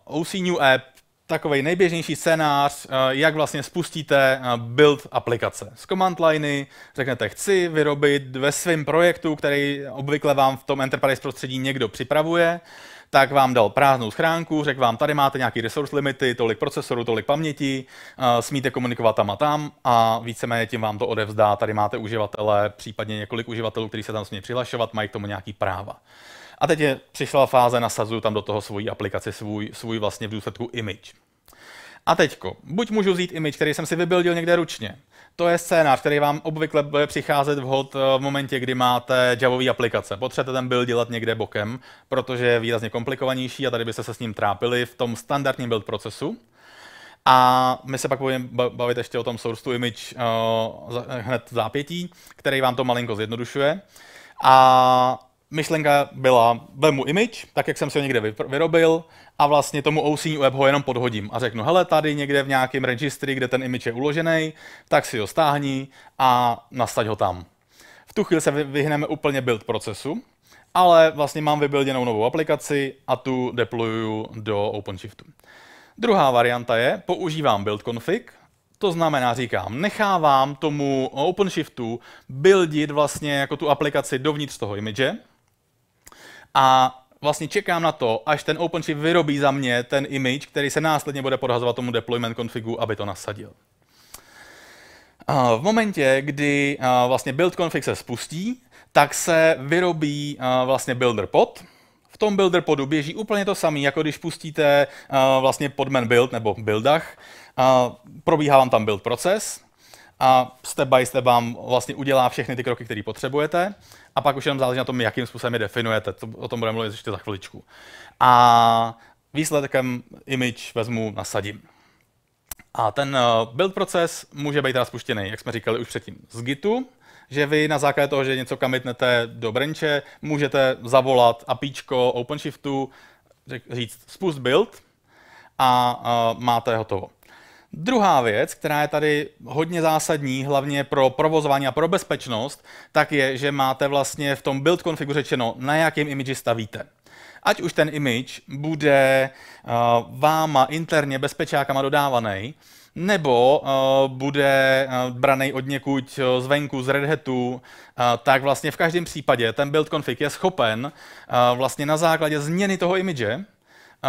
OC New App, takový nejběžnější scénář, jak vlastně spustíte build aplikace. Z command liney řeknete, chci vyrobit ve svém projektu, který obvykle vám v tom enterprise prostředí někdo připravuje, tak vám dal prázdnou schránku, řekl vám, tady máte nějaký resource limity, tolik procesorů, tolik paměti, uh, smíte komunikovat tam a tam a víceméně tím vám to odevzdá, tady máte uživatele, případně několik uživatelů, kteří se tam smějí přihlašovat, mají k tomu nějaký práva. A teď je přišla fáze, nasazuju tam do toho svoji aplikaci, svůj, svůj vlastně v důsledku image. A teďko, buď můžu vzít image, který jsem si vybildil někde ručně, to je scénář, který vám obvykle bude přicházet vhod eh, v momentě, kdy máte javové aplikace. Potřebujete ten build dělat někde bokem, protože je výrazně komplikovanější a tady byste se s ním trápili v tom standardním build procesu. A my se pak budeme bavit ještě o tom source to image uh, hned zápětí, který vám to malinko zjednodušuje. A myšlenka byla, vemu image, tak jak jsem si ho někde vyrobil, a vlastně tomu OC web ho jenom podhodím a řeknu, hele, tady někde v nějakém registry, kde ten image je uložený, tak si ho stáhni a nastaď ho tam. V tu chvíli se vyhneme úplně build procesu, ale vlastně mám vybuilděnou novou aplikaci a tu deployuju do OpenShiftu. Druhá varianta je, používám build config, to znamená, říkám, nechávám tomu OpenShiftu buildit vlastně jako tu aplikaci dovnitř toho image, a vlastně čekám na to, až ten OpenShift vyrobí za mě ten image, který se následně bude podhazovat tomu deployment configu, aby to nasadil. V momentě, kdy vlastně build config se spustí, tak se vyrobí vlastně builder pod. V tom builder podu běží úplně to samé, jako když pustíte vlastně podman build nebo buildach. Probíhá vám tam build proces a step by step vám vlastně udělá všechny ty kroky, které potřebujete a pak už jenom záleží na tom, jakým způsobem je definujete. To, o tom budeme mluvit ještě za chviličku. A výsledkem image vezmu, nasadím. A ten eh, build proces může být teda spuštěný, jak jsme říkali už předtím, z Gitu, že vy na základě toho, že něco kamitnete do branche, můžete zavolat APIčko OpenShiftu, říct spust build a eh, máte hotovo. Druhá věc, která je tady hodně zásadní, hlavně pro provozování a pro bezpečnost, tak je, že máte vlastně v tom build configu řečeno, na jakém image stavíte. Ať už ten image bude uh, váma interně bezpečákama dodávaný, nebo uh, bude uh, eh, braný od někud zvenku, z Red Hatu, uh, tak vlastně v každém případě ten build config je schopen uh, vlastně na základě změny toho image uh,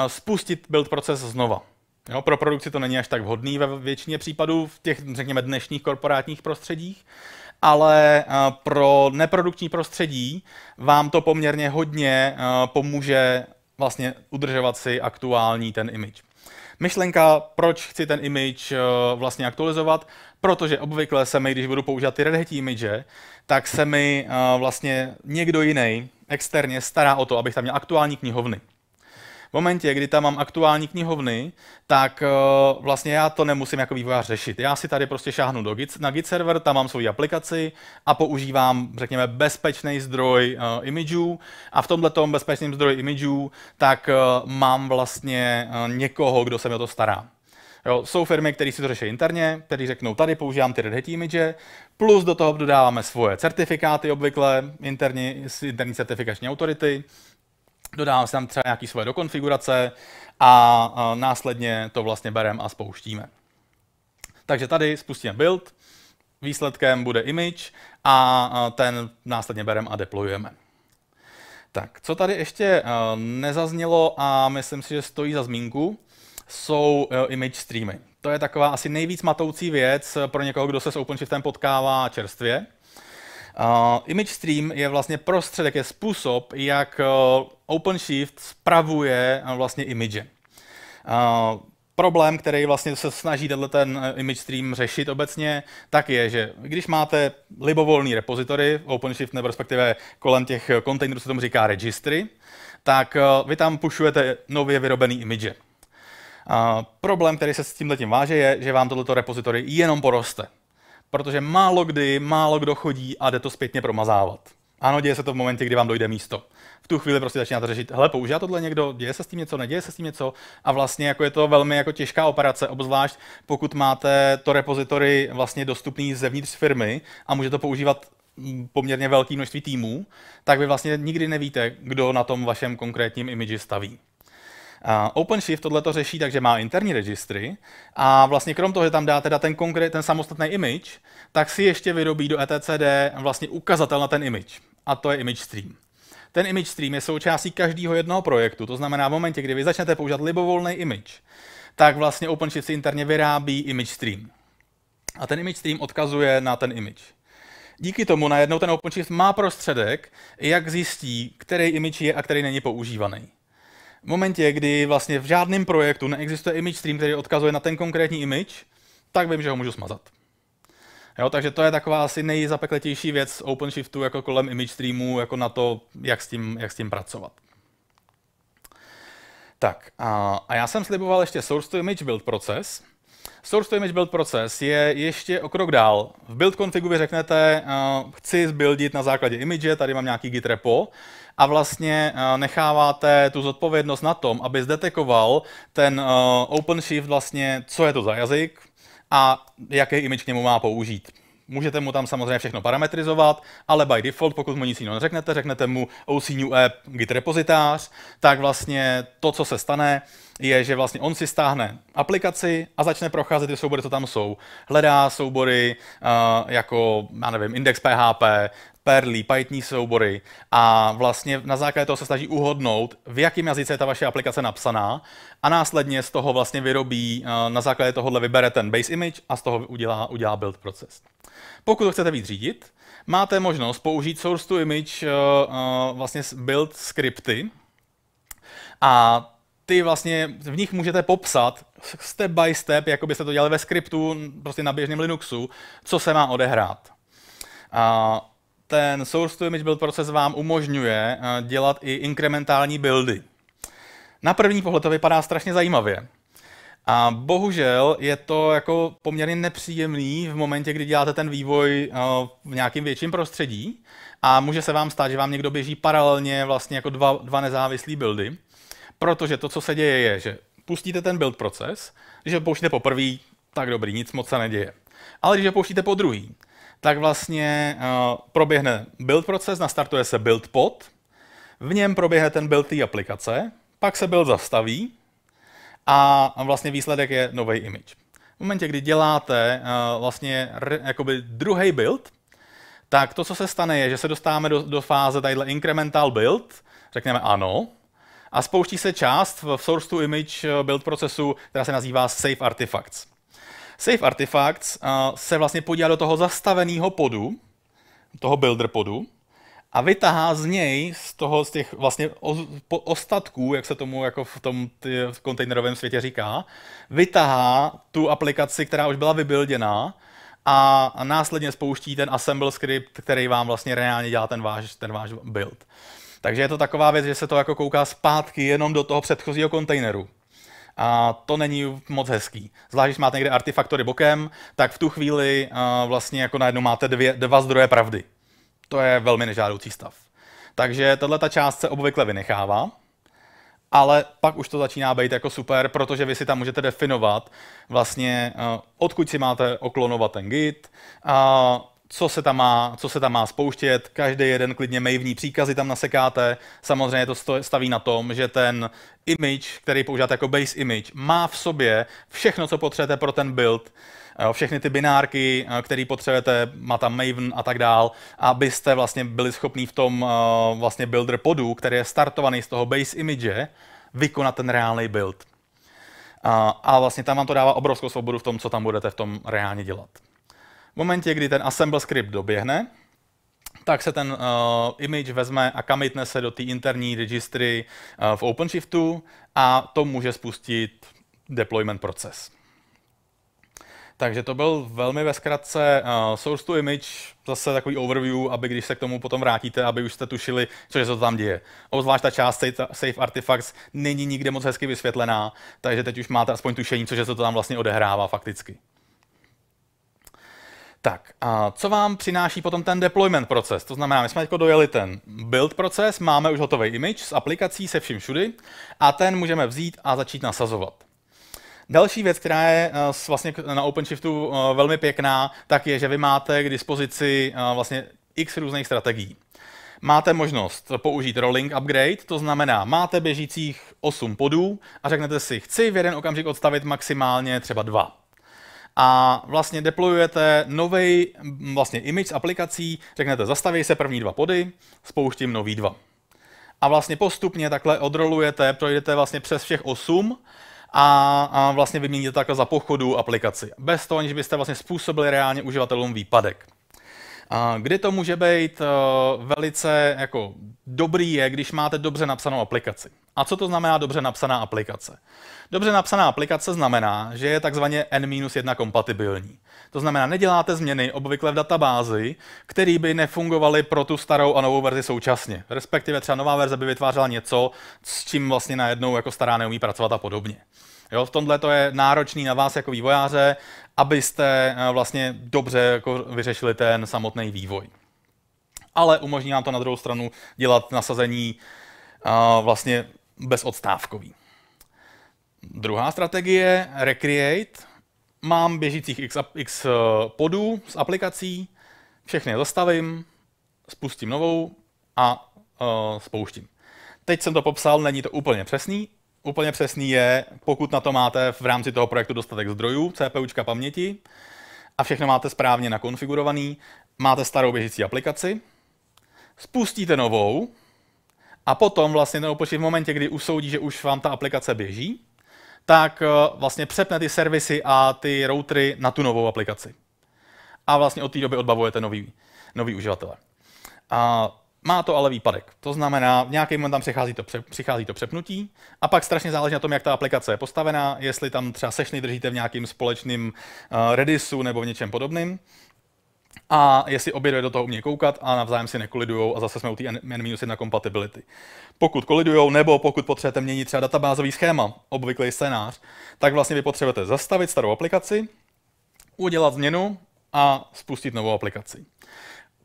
spustit build proces znova. Jo, pro produkci to není až tak vhodný ve většině případů v těch, řekněme, dnešních korporátních prostředích, ale eh, pro neprodukční prostředí vám to poměrně hodně eh, pomůže vlastně udržovat si aktuální ten image. Myšlenka, proč chci ten image eh, vlastně aktualizovat, protože obvykle se mi, když budu používat ty Red Hat image, tak se mi vlastně někdo jiný externě stará o to, abych tam měl aktuální knihovny v momentě, kdy tam mám aktuální knihovny, tak eh, vlastně já to nemusím jako vývojář řešit. Já si tady prostě šáhnu do Git, na Git server, tam mám svoji aplikaci a používám, řekněme, bezpečný zdroj uh, eh, imageů a v tomhle tom bezpečném zdroji imageů tak uh, mám vlastně uh, někoho, kdo se mi o to stará. Jo, jsou firmy, které si to řeší interně, které řeknou, tady používám ty Red Hat image, plus do toho dodáváme svoje certifikáty obvykle, interní, interní certifikační autority, dodávám si tam třeba nějaké svoje dokonfigurace a následně to vlastně bereme a spouštíme. Takže tady spustíme build, výsledkem bude image a ten následně bereme a deployujeme. Tak, co tady ještě e, nezaznělo a myslím si, že stojí za zmínku, jsou e, image streamy. To je taková asi nejvíc matoucí věc pro někoho, kdo se s OpenShiftem potkává čerstvě. Uh, image Stream je vlastně prostředek, je způsob, jak uh, OpenShift spravuje uh, vlastně image. Uh, problém, který vlastně se snaží tenhle ten uh, image stream řešit obecně, tak je, že když máte libovolný repozitory, OpenShift nebo respektive kolem těch kontejnerů se tomu říká registry, tak uh, vy tam pušujete nově vyrobený image. Uh, problém, který se s tímhle tím váže, je, že vám tohleto repozitory jenom poroste protože málo kdy, málo kdo chodí a jde to zpětně promazávat. Ano, děje se to v momentě, kdy vám dojde místo. V tu chvíli prostě začínáte řešit, hele, používá tohle někdo, děje se s tím něco, neděje se s tím něco a vlastně jako je to velmi jako těžká operace, obzvlášť pokud máte to repozitory vlastně dostupný zevnitř firmy a může to používat poměrně velké množství týmů, tak vy vlastně nikdy nevíte, kdo na tom vašem konkrétním imidži staví. OpenShift to řeší takže má interní registry a vlastně krom toho, že tam dá teda ten konkrét, ten samostatný image, tak si ještě vyrobí do etcd vlastně ukazatel na ten image. A to je image stream. Ten image stream je součástí každého jednoho projektu, to znamená v momentě, kdy vy začnete používat libovolný image, tak vlastně OpenShift si interně vyrábí image stream. A ten image stream odkazuje na ten image. Díky tomu najednou ten OpenShift má prostředek, jak zjistí, který image je a který není používaný v momentě, kdy vlastně v žádném projektu neexistuje image stream, který odkazuje na ten konkrétní image, tak vím, že ho můžu smazat. Jo, takže to je taková asi nejzapekletější věc OpenShiftu jako kolem image streamu, jako na to, jak s tím, jak s tím pracovat. Tak a, a já jsem sliboval ještě source to image build proces. Source to image build proces je ještě o krok dál. V build configu vy řeknete, uh, chci zbuildit na základě image, tady mám nějaký git repo a vlastně eh, necháváte tu zodpovědnost na tom, aby zdetekoval ten eh, OpenShift vlastně, co je to za jazyk a jaký image k němu má použít. Můžete mu tam samozřejmě všechno parametrizovat, ale by default, pokud mu nic jiného neřeknete, řeknete mu OC New App Git repozitář, tak vlastně to, co se stane, je, že vlastně on si stáhne aplikaci a začne procházet ty soubory, co tam jsou. Hledá soubory uh, jako, já nevím, index PHP, perlí, pajetní soubory a vlastně na základě toho se snaží uhodnout, v jakém jazyce je ta vaše aplikace napsaná a následně z toho vlastně vyrobí, eh, na základě tohohle vybere ten base image a z toho udělá, udělá build proces. Pokud to chcete víc řídit, máte možnost použít source to image eh, eh, vlastně build skripty a ty vlastně v nich můžete popsat step by step, jako byste to dělali ve skriptu, prostě na běžném Linuxu, co se má odehrát. A ten source to image build proces vám umožňuje eh, dělat i inkrementální buildy. Na první pohled to vypadá strašně zajímavě. A bohužel je to jako poměrně nepříjemný v momentě, kdy děláte ten vývoj eh, v nějakém větším prostředí a může se vám stát, že vám někdo běží paralelně vlastně jako dva, dva nezávislý buildy, protože to, co se děje, je, že pustíte ten build proces, když ho pouštíte poprvé, tak dobrý, nic moc se neděje. Ale když ho pouštíte po druhý, tak vlastně eh, proběhne build proces, nastartuje se build pod, v něm proběhne ten build té aplikace, pak se build zastaví a vlastně výsledek je nový image. V momentě, kdy děláte eh, vlastně jakoby druhý build, tak to, co se stane, je, že se dostáváme do, do fáze tadyhle incremental build, řekneme ano, a spouští se část v source to image eh, build procesu, která se nazývá save artifacts. Save Artifacts eh, se vlastně podívá do toho zastaveného podu, toho builder podu, a vytahá z něj, z toho, z těch vlastně o, po, ostatků, jak se tomu jako v tom ty, v kontejnerovém světě říká, vytahá tu aplikaci, která už byla vybuilděná a, a následně spouští ten assemble script, který vám vlastně reálně dělá ten váš, ten váš build. Takže je to taková věc, že se to jako kouká zpátky jenom do toho předchozího kontejneru a to není moc hezký. Zvlášť, když máte někde artefaktory bokem, tak v tu chvíli eh, vlastně jako najednou máte dvě, dva zdroje pravdy. To je velmi nežádoucí stav. Takže tato část se obvykle vynechává, ale pak už to začíná být jako super, protože vy si tam můžete definovat vlastně, eh, odkud si máte oklonovat ten git, co se tam má, co se tam má spouštět, každý jeden klidně mejvní příkazy tam nasekáte. Samozřejmě to staví na tom, že ten image, který používáte jako base image, má v sobě všechno, co potřebujete pro ten build, eh, všechny ty binárky, eh, které potřebujete, má tam Maven a tak dál, abyste vlastně byli schopni v tom eh, vlastně builder podu, který je startovaný z toho base image, vykonat ten reálný build. A vlastně tam vám to dává obrovskou svobodu v tom, co tam budete v tom reálně dělat. V momentě, kdy ten assemble script doběhne, tak se ten uh, image vezme a kamitne se do té interní registry uh, v OpenShiftu a to může spustit deployment proces. Takže to byl velmi ve zkratce uh, source to image, zase takový overview, aby když se k tomu potom vrátíte, aby už jste tušili, co se tam děje. Obzvlášť ta část Save Artifacts není nikde moc hezky vysvětlená, takže teď už máte aspoň tušení, co se to tam vlastně odehrává fakticky. Tak a co vám přináší potom ten deployment proces? To znamená, my jsme teď dojeli ten build proces, máme už hotový image s aplikací se vším všudy a ten můžeme vzít a začít nasazovat. Další věc, která je eh, vlastně na OpenShiftu eh, velmi pěkná, tak je, že vy máte k dispozici eh, vlastně x různých strategií. Máte možnost použít rolling upgrade, to znamená, máte běžících 8 podů a řeknete si, chci v jeden okamžik odstavit maximálně třeba dva a vlastně deployujete nový vlastně image z aplikací, řeknete zastaví se první dva pody, spouštím nový dva. A vlastně postupně takhle odrolujete, projdete vlastně přes všech osm a, a vlastně vyměníte takhle za pochodu aplikaci. Bez toho, aniž byste vlastně způsobili reálně uživatelům výpadek. Kdy to může být eh, velice jako dobrý je, když máte dobře napsanou aplikaci. A co to znamená dobře napsaná aplikace? Dobře napsaná aplikace znamená, že je takzvaně N-1 kompatibilní. To znamená, neděláte změny obvykle v databázi, které by nefungovaly pro tu starou a novou verzi současně. Respektive třeba nová verze by vytvářela něco, s čím vlastně najednou jako stará neumí pracovat a podobně. Jo, v tomhle to je náročný na vás jako vývojáře, abyste eh, vlastně dobře jako vyřešili ten samotný vývoj. Ale umožní nám to na druhou stranu dělat nasazení eh, vlastně bezodstávkový. Druhá strategie, Recreate. Mám běžících x, x eh, podů z aplikací, všechny zastavím, spustím novou a uh, spouštím. Teď jsem to popsal, není to úplně přesný, úplně přesný je, pokud na to máte v rámci toho projektu dostatek zdrojů, CPUčka paměti a všechno máte správně nakonfigurovaný, máte starou běžící aplikaci, spustíte novou a potom vlastně ten v momentě, kdy usoudí, že už vám ta aplikace běží, tak eh, vlastně přepne ty servisy a ty routery na tu novou aplikaci. A vlastně od té doby odbavujete nový, nový uživatele. A má to ale výpadek. To znamená, v nějaký moment tam přichází to, přichází to přepnutí a pak strašně záleží na tom, jak ta aplikace je postavená, jestli tam třeba sešny držíte v nějakým společným uh, eh, Redisu nebo v něčem podobným. A jestli obě dvě do toho umějí koukat a navzájem si nekolidují a zase jsme u té N-1 kompatibility. Pokud kolidují, nebo pokud potřebujete měnit třeba databázový schéma, obvyklý scénář, tak vlastně vy potřebujete zastavit starou aplikaci, udělat změnu a spustit novou aplikaci.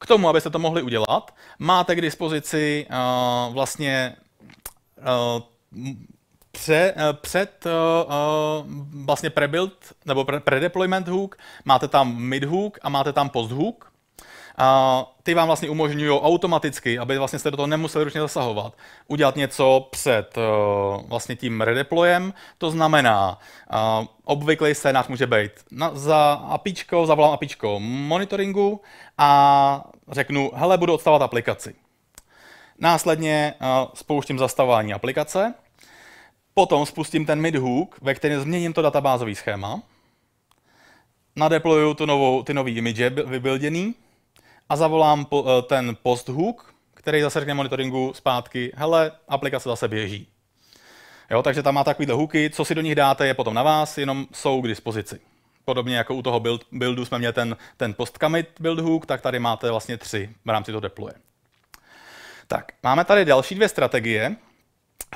K tomu, abyste to mohli udělat, máte k dispozici uh, vlastně uh, pře, uh, před uh, vlastně prebuild nebo pre, predeployment hook, máte tam mid hook a máte tam post hook a ty vám vlastně umožňují automaticky, aby vlastně jste do toho nemuseli ručně zasahovat, udělat něco před uh, vlastně tím redeployem, to znamená, uh, eh, obvyklý scénář může být na, za APIčko, zavolám APIčko monitoringu a řeknu, hele, budu odstavovat aplikaci. Následně uh, spouštím zastavování aplikace, potom spustím ten midhook, ve kterém změním to databázový schéma, nadeployuju tu novou, ty nový image vybilděný, a zavolám po, eh, ten posthook, který zase řekne monitoringu zpátky, hele, aplikace zase běží. Jo, takže tam má takovýhle hooky, co si do nich dáte, je potom na vás, jenom jsou k dispozici. Podobně jako u toho build, buildu jsme měli ten, ten post-commit build hook, tak tady máte vlastně tři v rámci toho deploye. Tak, máme tady další dvě strategie.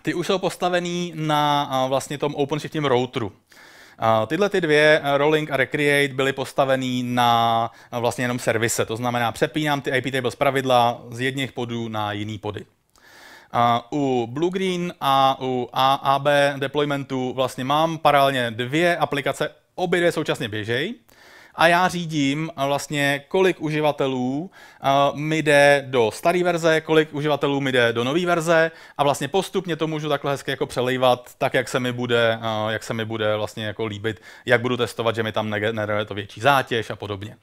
Ty už jsou postavený na eh, vlastně tom OpenShiftem routeru. Tyhle ty dvě, eh, Rolling a Recreate, byly postavený na eh, vlastně jenom servise. To znamená, přepínám ty IP tables pravidla z jedných podů na jiný pody. u Bluegreen a u AAB deploymentu vlastně mám paralelně dvě aplikace, obě dvě současně běžejí a já řídím eh, vlastně, kolik uživatelů eh, mi jde do staré verze, kolik uživatelů mi jde do nové verze a vlastně postupně to můžu takhle hezky jako přelejvat, tak jak se mi bude, eh, jak se mi bude vlastně jako líbit, jak budu testovat, že mi tam negeneruje to větší zátěž a podobně.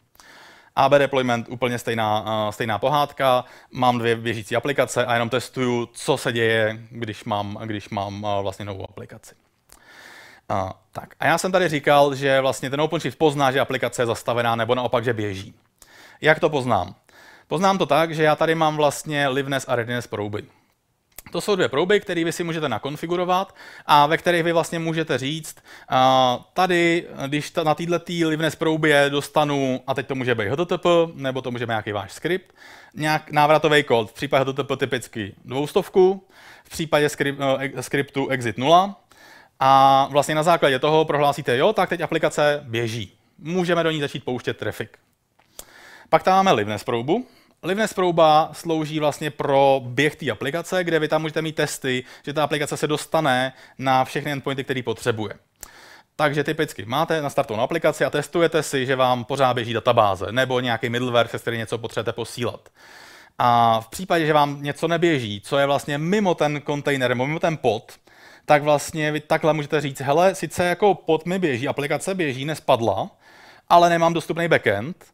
AB deployment úplně stejná, stejná pohádka, mám dvě běžící aplikace a jenom testuju, co se děje, když mám, když mám vlastně novou aplikaci. A, tak. a já jsem tady říkal, že vlastně ten OpenShift pozná, že aplikace je zastavená nebo naopak, že běží. Jak to poznám? Poznám to tak, že já tady mám vlastně liveness a readiness prouby. To jsou dvě prouby, které vy si můžete nakonfigurovat a ve kterých vy vlastně můžete říct, tady, když ta, na této tý liveness proubě dostanu, a teď to může být HTTP, nebo to může být nějaký váš skript, nějak návratový kód, v případě HTTP typicky dvoustovku, v případě eh, skriptu exit 0, a vlastně na základě toho prohlásíte, jo, tak teď aplikace běží. Můžeme do ní začít pouštět trafik. Pak tam máme Livnes proubu. Livnes prouba slouží vlastně pro běh té aplikace, kde vy tam můžete mít testy, že ta aplikace se dostane na všechny endpointy, které potřebuje. Takže typicky máte na nastartovanou aplikaci a testujete si, že vám pořád běží databáze nebo nějaký middleware, se který něco potřebujete posílat. A v případě, že vám něco neběží, co je vlastně mimo ten kontejner, mimo ten pod, tak vlastně vy takhle můžete říct, hele, sice jako pod mi běží, aplikace běží, nespadla, ale nemám dostupný backend,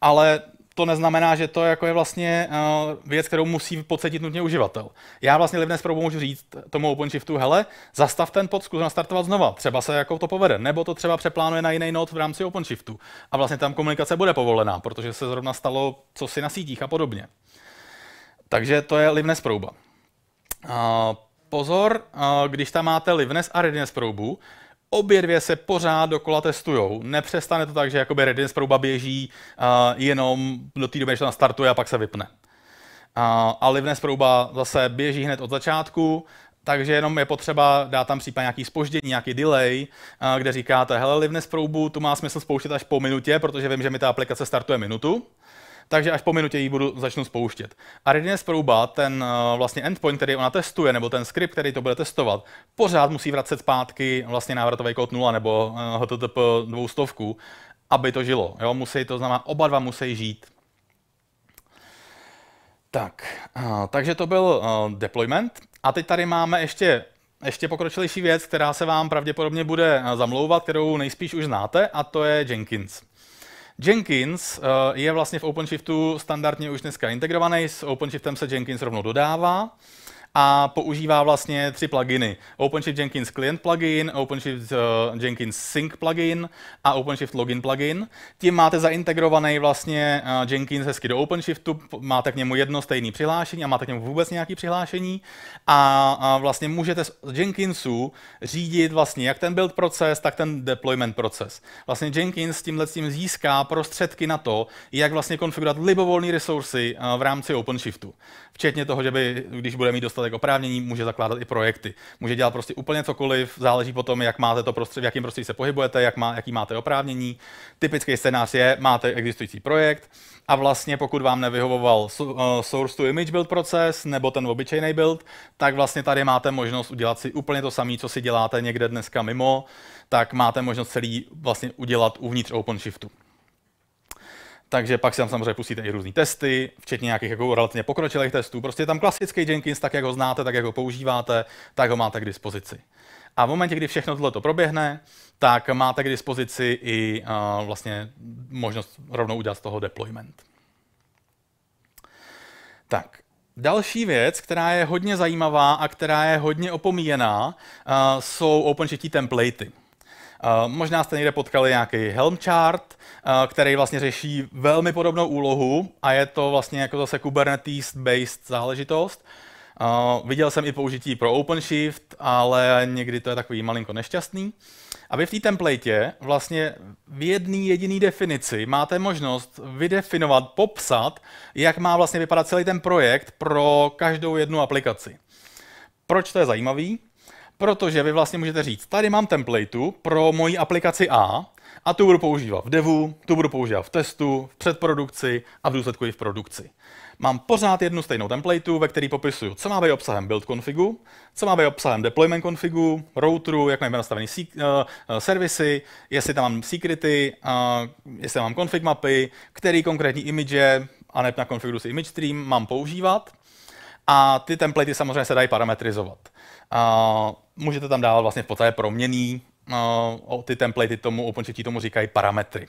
ale to neznamená, že to jako je vlastně uh, věc, kterou musí pocetit nutně uživatel. Já vlastně lidem s můžu říct tomu OpenShiftu, hele, zastav ten pod, zkus nastartovat znova, třeba se jako to povede, nebo to třeba přeplánuje na jiný not v rámci OpenShiftu. A vlastně tam komunikace bude povolená, protože se zrovna stalo co si na sítích a podobně. Takže to je Livnes prouba. Uh, pozor, když tam máte Livnes a Readiness proubu, obě dvě se pořád dokola testujou. Nepřestane to tak, že jakoby Readiness prouba běží jenom do té doby, že to nastartuje a pak se vypne. A Livnes prouba zase běží hned od začátku, takže jenom je potřeba dát tam případně nějaký spoždění, nějaký delay, kde říkáte, hele, Livnes proubu, tu má smysl spouštět až po minutě, protože vím, že mi ta aplikace startuje minutu takže až po minutě ji budu, začnu spouštět. A readiness proba, ten eh, vlastně endpoint, který ona testuje, nebo ten skript, který to bude testovat, pořád musí vracet zpátky vlastně návratový kód 0 nebo HTTP eh, 200, aby to žilo. Jo? Musí, to znamená, oba dva musí žít. Tak, eh, takže to byl deployment. A teď tady máme ještě ještě pokročilejší věc, která se vám pravděpodobně bude zamlouvat, kterou nejspíš už znáte, a to je Jenkins. Jenkins eh, je vlastně v OpenShiftu standardně už dneska integrovaný, s OpenShiftem se Jenkins rovnou dodává a používá vlastně tři pluginy. OpenShift Jenkins Client plugin, OpenShift uh, Jenkins Sync plugin a OpenShift Login plugin. Tím máte zaintegrovaný vlastně uh, Jenkins hezky do OpenShiftu, máte k němu jedno stejné přihlášení a máte k němu vůbec nějaké přihlášení a, a vlastně můžete z Jenkinsu řídit vlastně jak ten build proces, tak ten deployment proces. Vlastně Jenkins tímhle tím získá prostředky na to, jak vlastně konfigurovat libovolné resursy uh, v rámci OpenShiftu. Včetně toho, že by, když bude mít dostatek dostatek oprávnění, může zakládat i projekty. Může dělat prostě úplně cokoliv, záleží potom, jak máte to prostředí, v jakém prostředí se pohybujete, jak má, jaký máte oprávnění. Typický scénář je, máte existující projekt a vlastně pokud vám nevyhovoval eh, source to image build proces nebo ten obyčejný build, tak vlastně tady máte možnost udělat si úplně to samé, co si děláte někde dneska mimo, tak máte možnost celý vlastně udělat uvnitř OpenShiftu takže pak si tam samozřejmě pustíte i různé testy, včetně nějakých jako relativně pokročilých testů. Prostě je tam klasický Jenkins, tak jak ho znáte, tak jak ho používáte, tak ho máte k dispozici. A v momentě, kdy všechno tohle to proběhne, tak máte k dispozici i uh, vlastně možnost rovnou udělat z toho deployment. Tak, Další věc, která je hodně zajímavá a která je hodně opomíjená, eh, jsou OpenShifty templatey. Eh, možná jste někde potkali nějaký Helm chart, eh, který vlastně řeší velmi podobnou úlohu a je to vlastně jako zase Kubernetes-based záležitost. Eh, viděl jsem i použití pro OpenShift, ale někdy to je takový malinko nešťastný. A vy v té templatě vlastně v jedné jediné definici máte možnost vydefinovat, popsat, jak má vlastně vypadat celý ten projekt pro každou jednu aplikaci. Proč to je zajímavý? Protože vy vlastně můžete říct, tady mám templateu pro moji aplikaci A a tu budu používat v devu, tu budu používat v testu, v předprodukci a v důsledku i v produkci. Mám pořád jednu stejnou templateu, ve který popisuju, co má být obsahem build configu, co má být obsahem deployment configu, routeru, jak mají být nastaveny uh, eh, eh, servisy, jestli tam mám secrety, uh, jestli tam mám config mapy, který konkrétní image a ne na si image stream mám používat. A ty templatey samozřejmě se dají parametrizovat. A můžete tam dávat vlastně v podstatě proměný, ty templatey tomu, OpenShifty tomu říkají parametry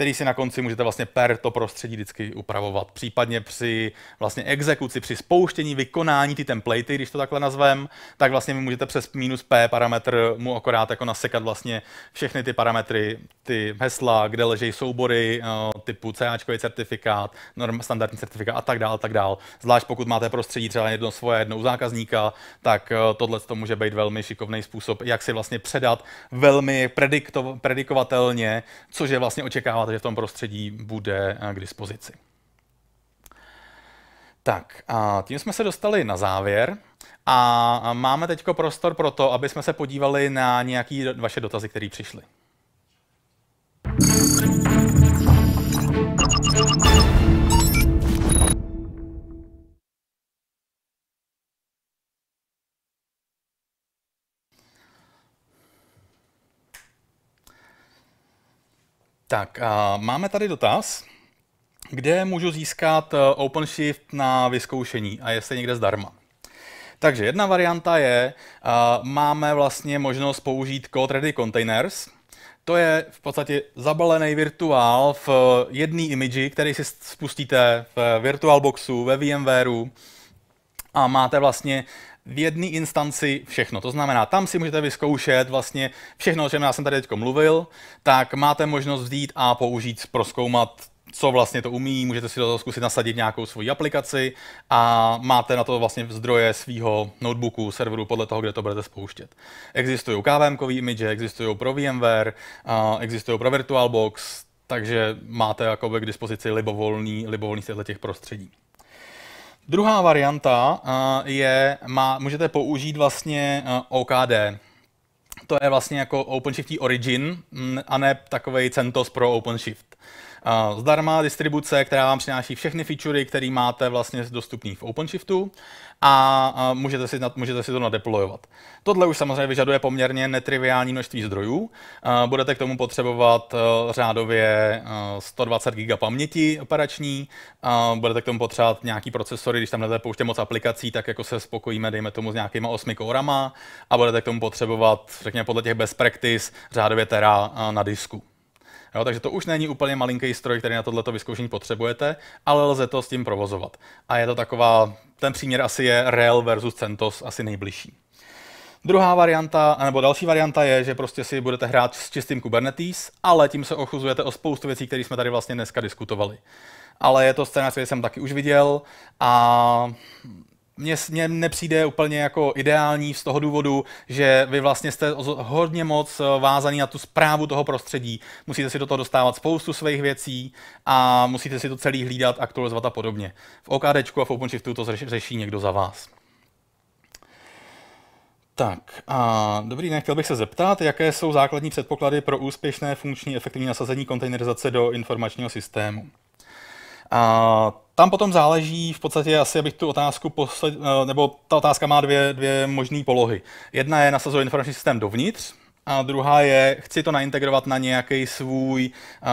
který si na konci můžete vlastně per to prostředí vždycky upravovat. Případně při vlastně exekuci, při spouštění, vykonání ty templatey, když to takhle nazvem, tak vlastně vy můžete přes minus P parametr mu akorát jako nasekat vlastně všechny ty parametry, ty hesla, kde leží soubory eh, typu CAčkový certifikát, norm, standardní certifikát a tak dále, tak dále. Zvlášť pokud máte prostředí třeba jedno svoje, jedno u zákazníka, tak eh, tohle to může být velmi šikovný způsob, jak si vlastně předat velmi predikto, predikovatelně, což je vlastně očekáváte podstatě v tom prostředí bude eh, k dispozici. Tak a tím jsme se dostali na závěr a máme teď prostor pro to, aby jsme se podívali na nějaké vaše dotazy, které přišly. Thank you. Tak, a máme tady dotaz, kde můžu získat eh, OpenShift na vyzkoušení a jestli někde zdarma. Takže jedna varianta je, eh, máme vlastně možnost použít Code Ready Containers, to je v podstatě zabalený virtuál v eh, jedné imidži, který si spustíte v VirtualBoxu, ve VMwareu a máte vlastně v jedné instanci všechno. To znamená, tam si můžete vyzkoušet vlastně všechno, o čem já jsem tady teď mluvil, tak máte možnost vzít a použít, proskoumat co vlastně to umí, můžete si do toho zkusit nasadit nějakou svoji aplikaci a máte na to vlastně zdroje svého notebooku, serveru, podle toho, kde to budete spouštět. Existují KVM image, existují pro VMware, existují pro VirtualBox, takže máte jakoby k dispozici libovolný, libovolný z těch prostředí. Druhá varianta eh, je, má, můžete použít vlastně eh, OKD. To je vlastně jako OpenShift Origin mm, a ne takový CentOS pro OpenShift zdarma distribuce, která vám přináší všechny featurey, které máte vlastně dostupný v OpenShiftu a můžete si, můžete si to nadeployovat. Tohle už samozřejmě vyžaduje poměrně netriviální množství zdrojů. Budete k tomu potřebovat e, řádově 120 e, GB paměti operační, budete k tomu potřebovat nějaký procesory, když tam jdete pouštět moc aplikací, tak jako se spokojíme, dejme tomu, s nějakýma 8 kórama a budete k tomu potřebovat, řekněme podle těch best practice, řádově tera e, na disku. Jo, takže to už není úplně malinký stroj, který na tohleto vyzkoušení potřebujete, ale lze to s tím provozovat. A je to taková, ten příměr asi je real versus CentOS asi nejbližší. Druhá varianta, nebo další varianta je, že prostě si budete hrát s čistým Kubernetes, ale tím se ochuzujete o spoustu věcí, které jsme tady vlastně dneska diskutovali. Ale je to scénář, který jsem taky už viděl a mně, mně nepřijde úplně jako ideální z toho důvodu, že vy vlastně jste hodně moc eh, vázaný na tu zprávu toho prostředí. Musíte si do toho dostávat spoustu svých věcí a musíte si to celý hlídat, aktualizovat a podobně. V OKD a v OpenShiftu to řeší někdo za vás. Tak a dobrý den, chtěl bych se zeptat, jaké jsou základní předpoklady pro úspěšné funkční efektivní nasazení kontejnerizace do informačního systému. A tam potom záleží v podstatě asi, abych tu otázku posled, eh, nebo ta otázka má dvě, dvě možné polohy. Jedna je nasazovat informační systém dovnitř, a druhá je, chci to naintegrovat na nějaký svůj, eh,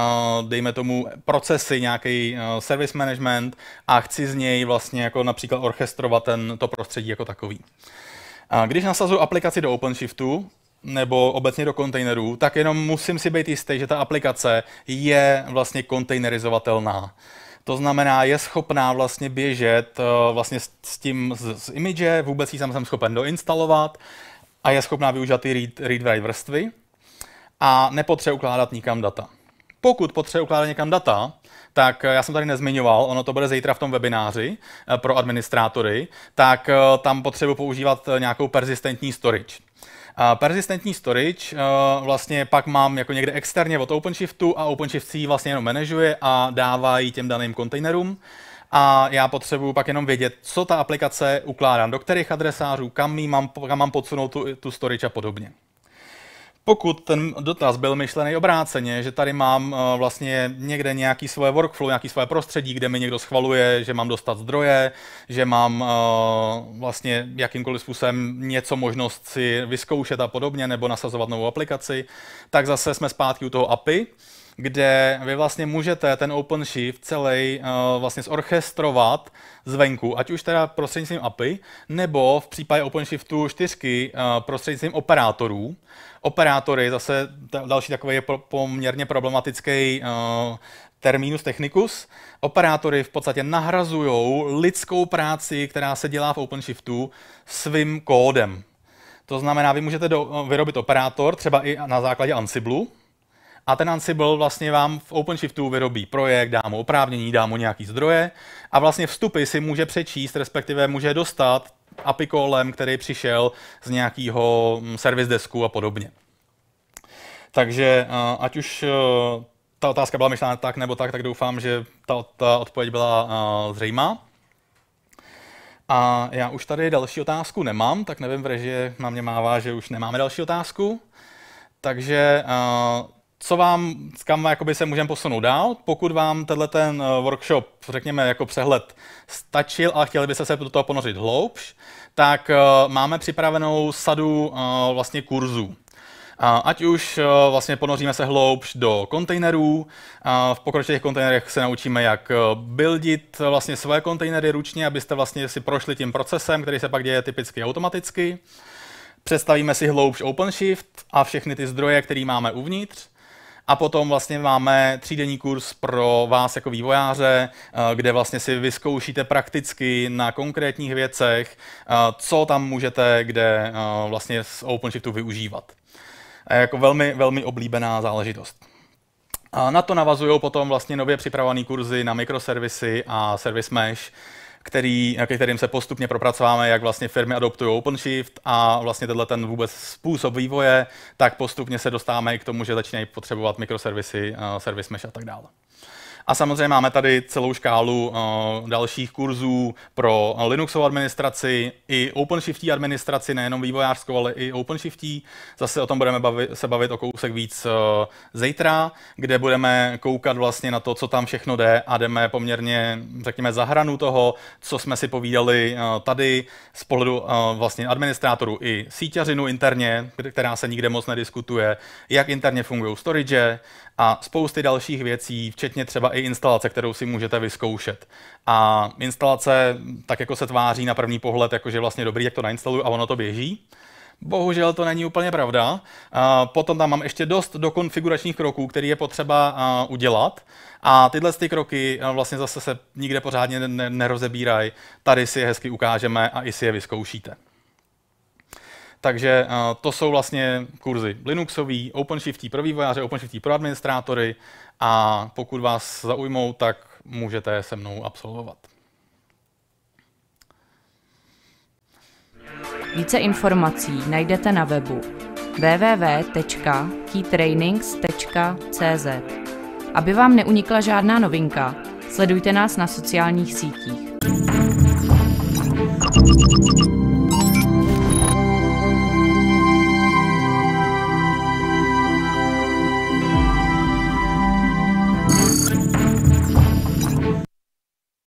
dejme tomu, procesy, nějaký eh, service management a chci z něj vlastně jako například orchestrovat ten, to prostředí jako takový. A když nasazuji aplikaci do OpenShiftu, nebo obecně do kontejnerů, tak jenom musím si být jistý, že ta aplikace je vlastně kontejnerizovatelná. To znamená, je schopná vlastně běžet eh, vlastně s tím z, z image, vůbec ji jsem, schopen doinstalovat a je schopná využít ty read-write vrstvy a nepotřebuje ukládat nikam data. Pokud potřebuje ukládat někam data, tak eh, já jsem tady nezmiňoval, ono to bude zítra v tom webináři eh, pro administrátory, tak tam potřebuji používat nějakou persistentní storage persistentní storage eh, vlastně pak mám jako někde externě od OpenShiftu a OpenShift si vlastně jenom manažuje a dává ji těm daným kontejnerům. A já potřebuju pak jenom vědět, co ta aplikace ukládám, do kterých adresářů, kam, mám, kam mám podsunout tu, tu storage a podobně. Pokud ten dotaz byl myšlený obráceně, že tady mám eh, vlastně někde nějaký svoje workflow, nějaký svoje prostředí, kde mi někdo schvaluje, že mám dostat zdroje, že mám eh, vlastně jakýmkoliv způsobem něco možnost si vyzkoušet a podobně, nebo nasazovat novou aplikaci, tak zase jsme zpátky u toho API kde vy vlastně můžete ten OpenShift celý uh, eh, vlastně zorchestrovat zvenku, ať už teda prostřednictvím API, nebo v případě OpenShiftu 4 uh, eh, prostřednictvím operátorů. Operátory, zase další takový je pro- poměrně problematický uh, terminus technicus. Operátory v podstatě nahrazují lidskou práci, která se dělá v OpenShiftu, svým kódem. To znamená, vy můžete do, vyrobit operátor, třeba i na základě Ansiblu, a ten Ansible vlastně vám v OpenShiftu vyrobí projekt, dá mu oprávnění, dá mu nějaký zdroje a vlastně vstupy si může přečíst, respektive může dostat API callem, který přišel z nějakého hm, service desku a podobně. Takže eh, ať už eh, ta otázka byla myšlena tak nebo tak, tak doufám, že ta, ta odpověď byla eh, zřejmá. A já už tady další otázku nemám, tak nevím, v režii na mě mává, že už nemáme další otázku. Takže co vám, kam jakoby se můžeme posunout dál. Pokud vám tenhle ten eh, workshop, řekněme jako přehled, stačil, a chtěli byste se do toho ponořit hloubš, tak eh, máme připravenou sadu eh, vlastně kurzů. Ať už vlastně ponoříme se hloubš do kontejnerů, v pokročilých kontejnerech se naučíme, jak buildit vlastně své kontejnery ručně, abyste vlastně si prošli tím procesem, který se pak děje typicky automaticky. Představíme si hloubš OpenShift a všechny ty zdroje, které máme uvnitř. A potom vlastně máme třídenní kurz pro vás jako vývojáře, eh, kde vlastně si vyzkoušíte prakticky na konkrétních věcech, eh, co tam můžete, kde eh, vlastně z OpenShiftu využívat. A jako velmi, velmi oblíbená záležitost. Na to navazují potom vlastně nově připravené kurzy na mikroservisy a Service Mesh, který, ke kterým se postupně propracováme, jak vlastně firmy adoptují OpenShift a vlastně tenhle ten vůbec způsob vývoje, tak postupně se dostáváme i k tomu, že začínají potřebovat mikroservisy, eh, service mesh a tak dále. A samozřejmě máme tady celou škálu uh, dalších kurzů pro Linuxovou administraci i OpenShiftí administraci, nejenom vývojářskou, ale i OpenShiftí. Zase o tom budeme bavit, se bavit o kousek víc uh, zítra, kde budeme koukat vlastně na to, co tam všechno jde a jdeme poměrně, řekněme, za hranu toho, co jsme si povídali uh, tady z pohledu uh, vlastně administrátorů i síťařinu interně, která se nikde moc nediskutuje, jak interně fungují storage, a spousty dalších věcí, včetně třeba i instalace, kterou si můžete vyzkoušet. A instalace tak jako se tváří na první pohled, jakože vlastně dobrý, jak to nainstaluju a ono to běží. Bohužel to není úplně pravda. Potom tam mám ještě dost do konfiguračních kroků, které je potřeba udělat. A tyhle ty kroky vlastně zase se nikde pořádně nerozebírají. Tady si je hezky ukážeme a i si je vyzkoušíte. Takže eh, to jsou vlastně kurzy Linuxový, OpenShift pro vývojáře, OpenShift pro administrátory a pokud vás zaujmou, tak můžete se mnou absolvovat. Více informací najdete na webu www.keytrainings.cz. Aby vám neunikla žádná novinka, sledujte nás na sociálních sítích.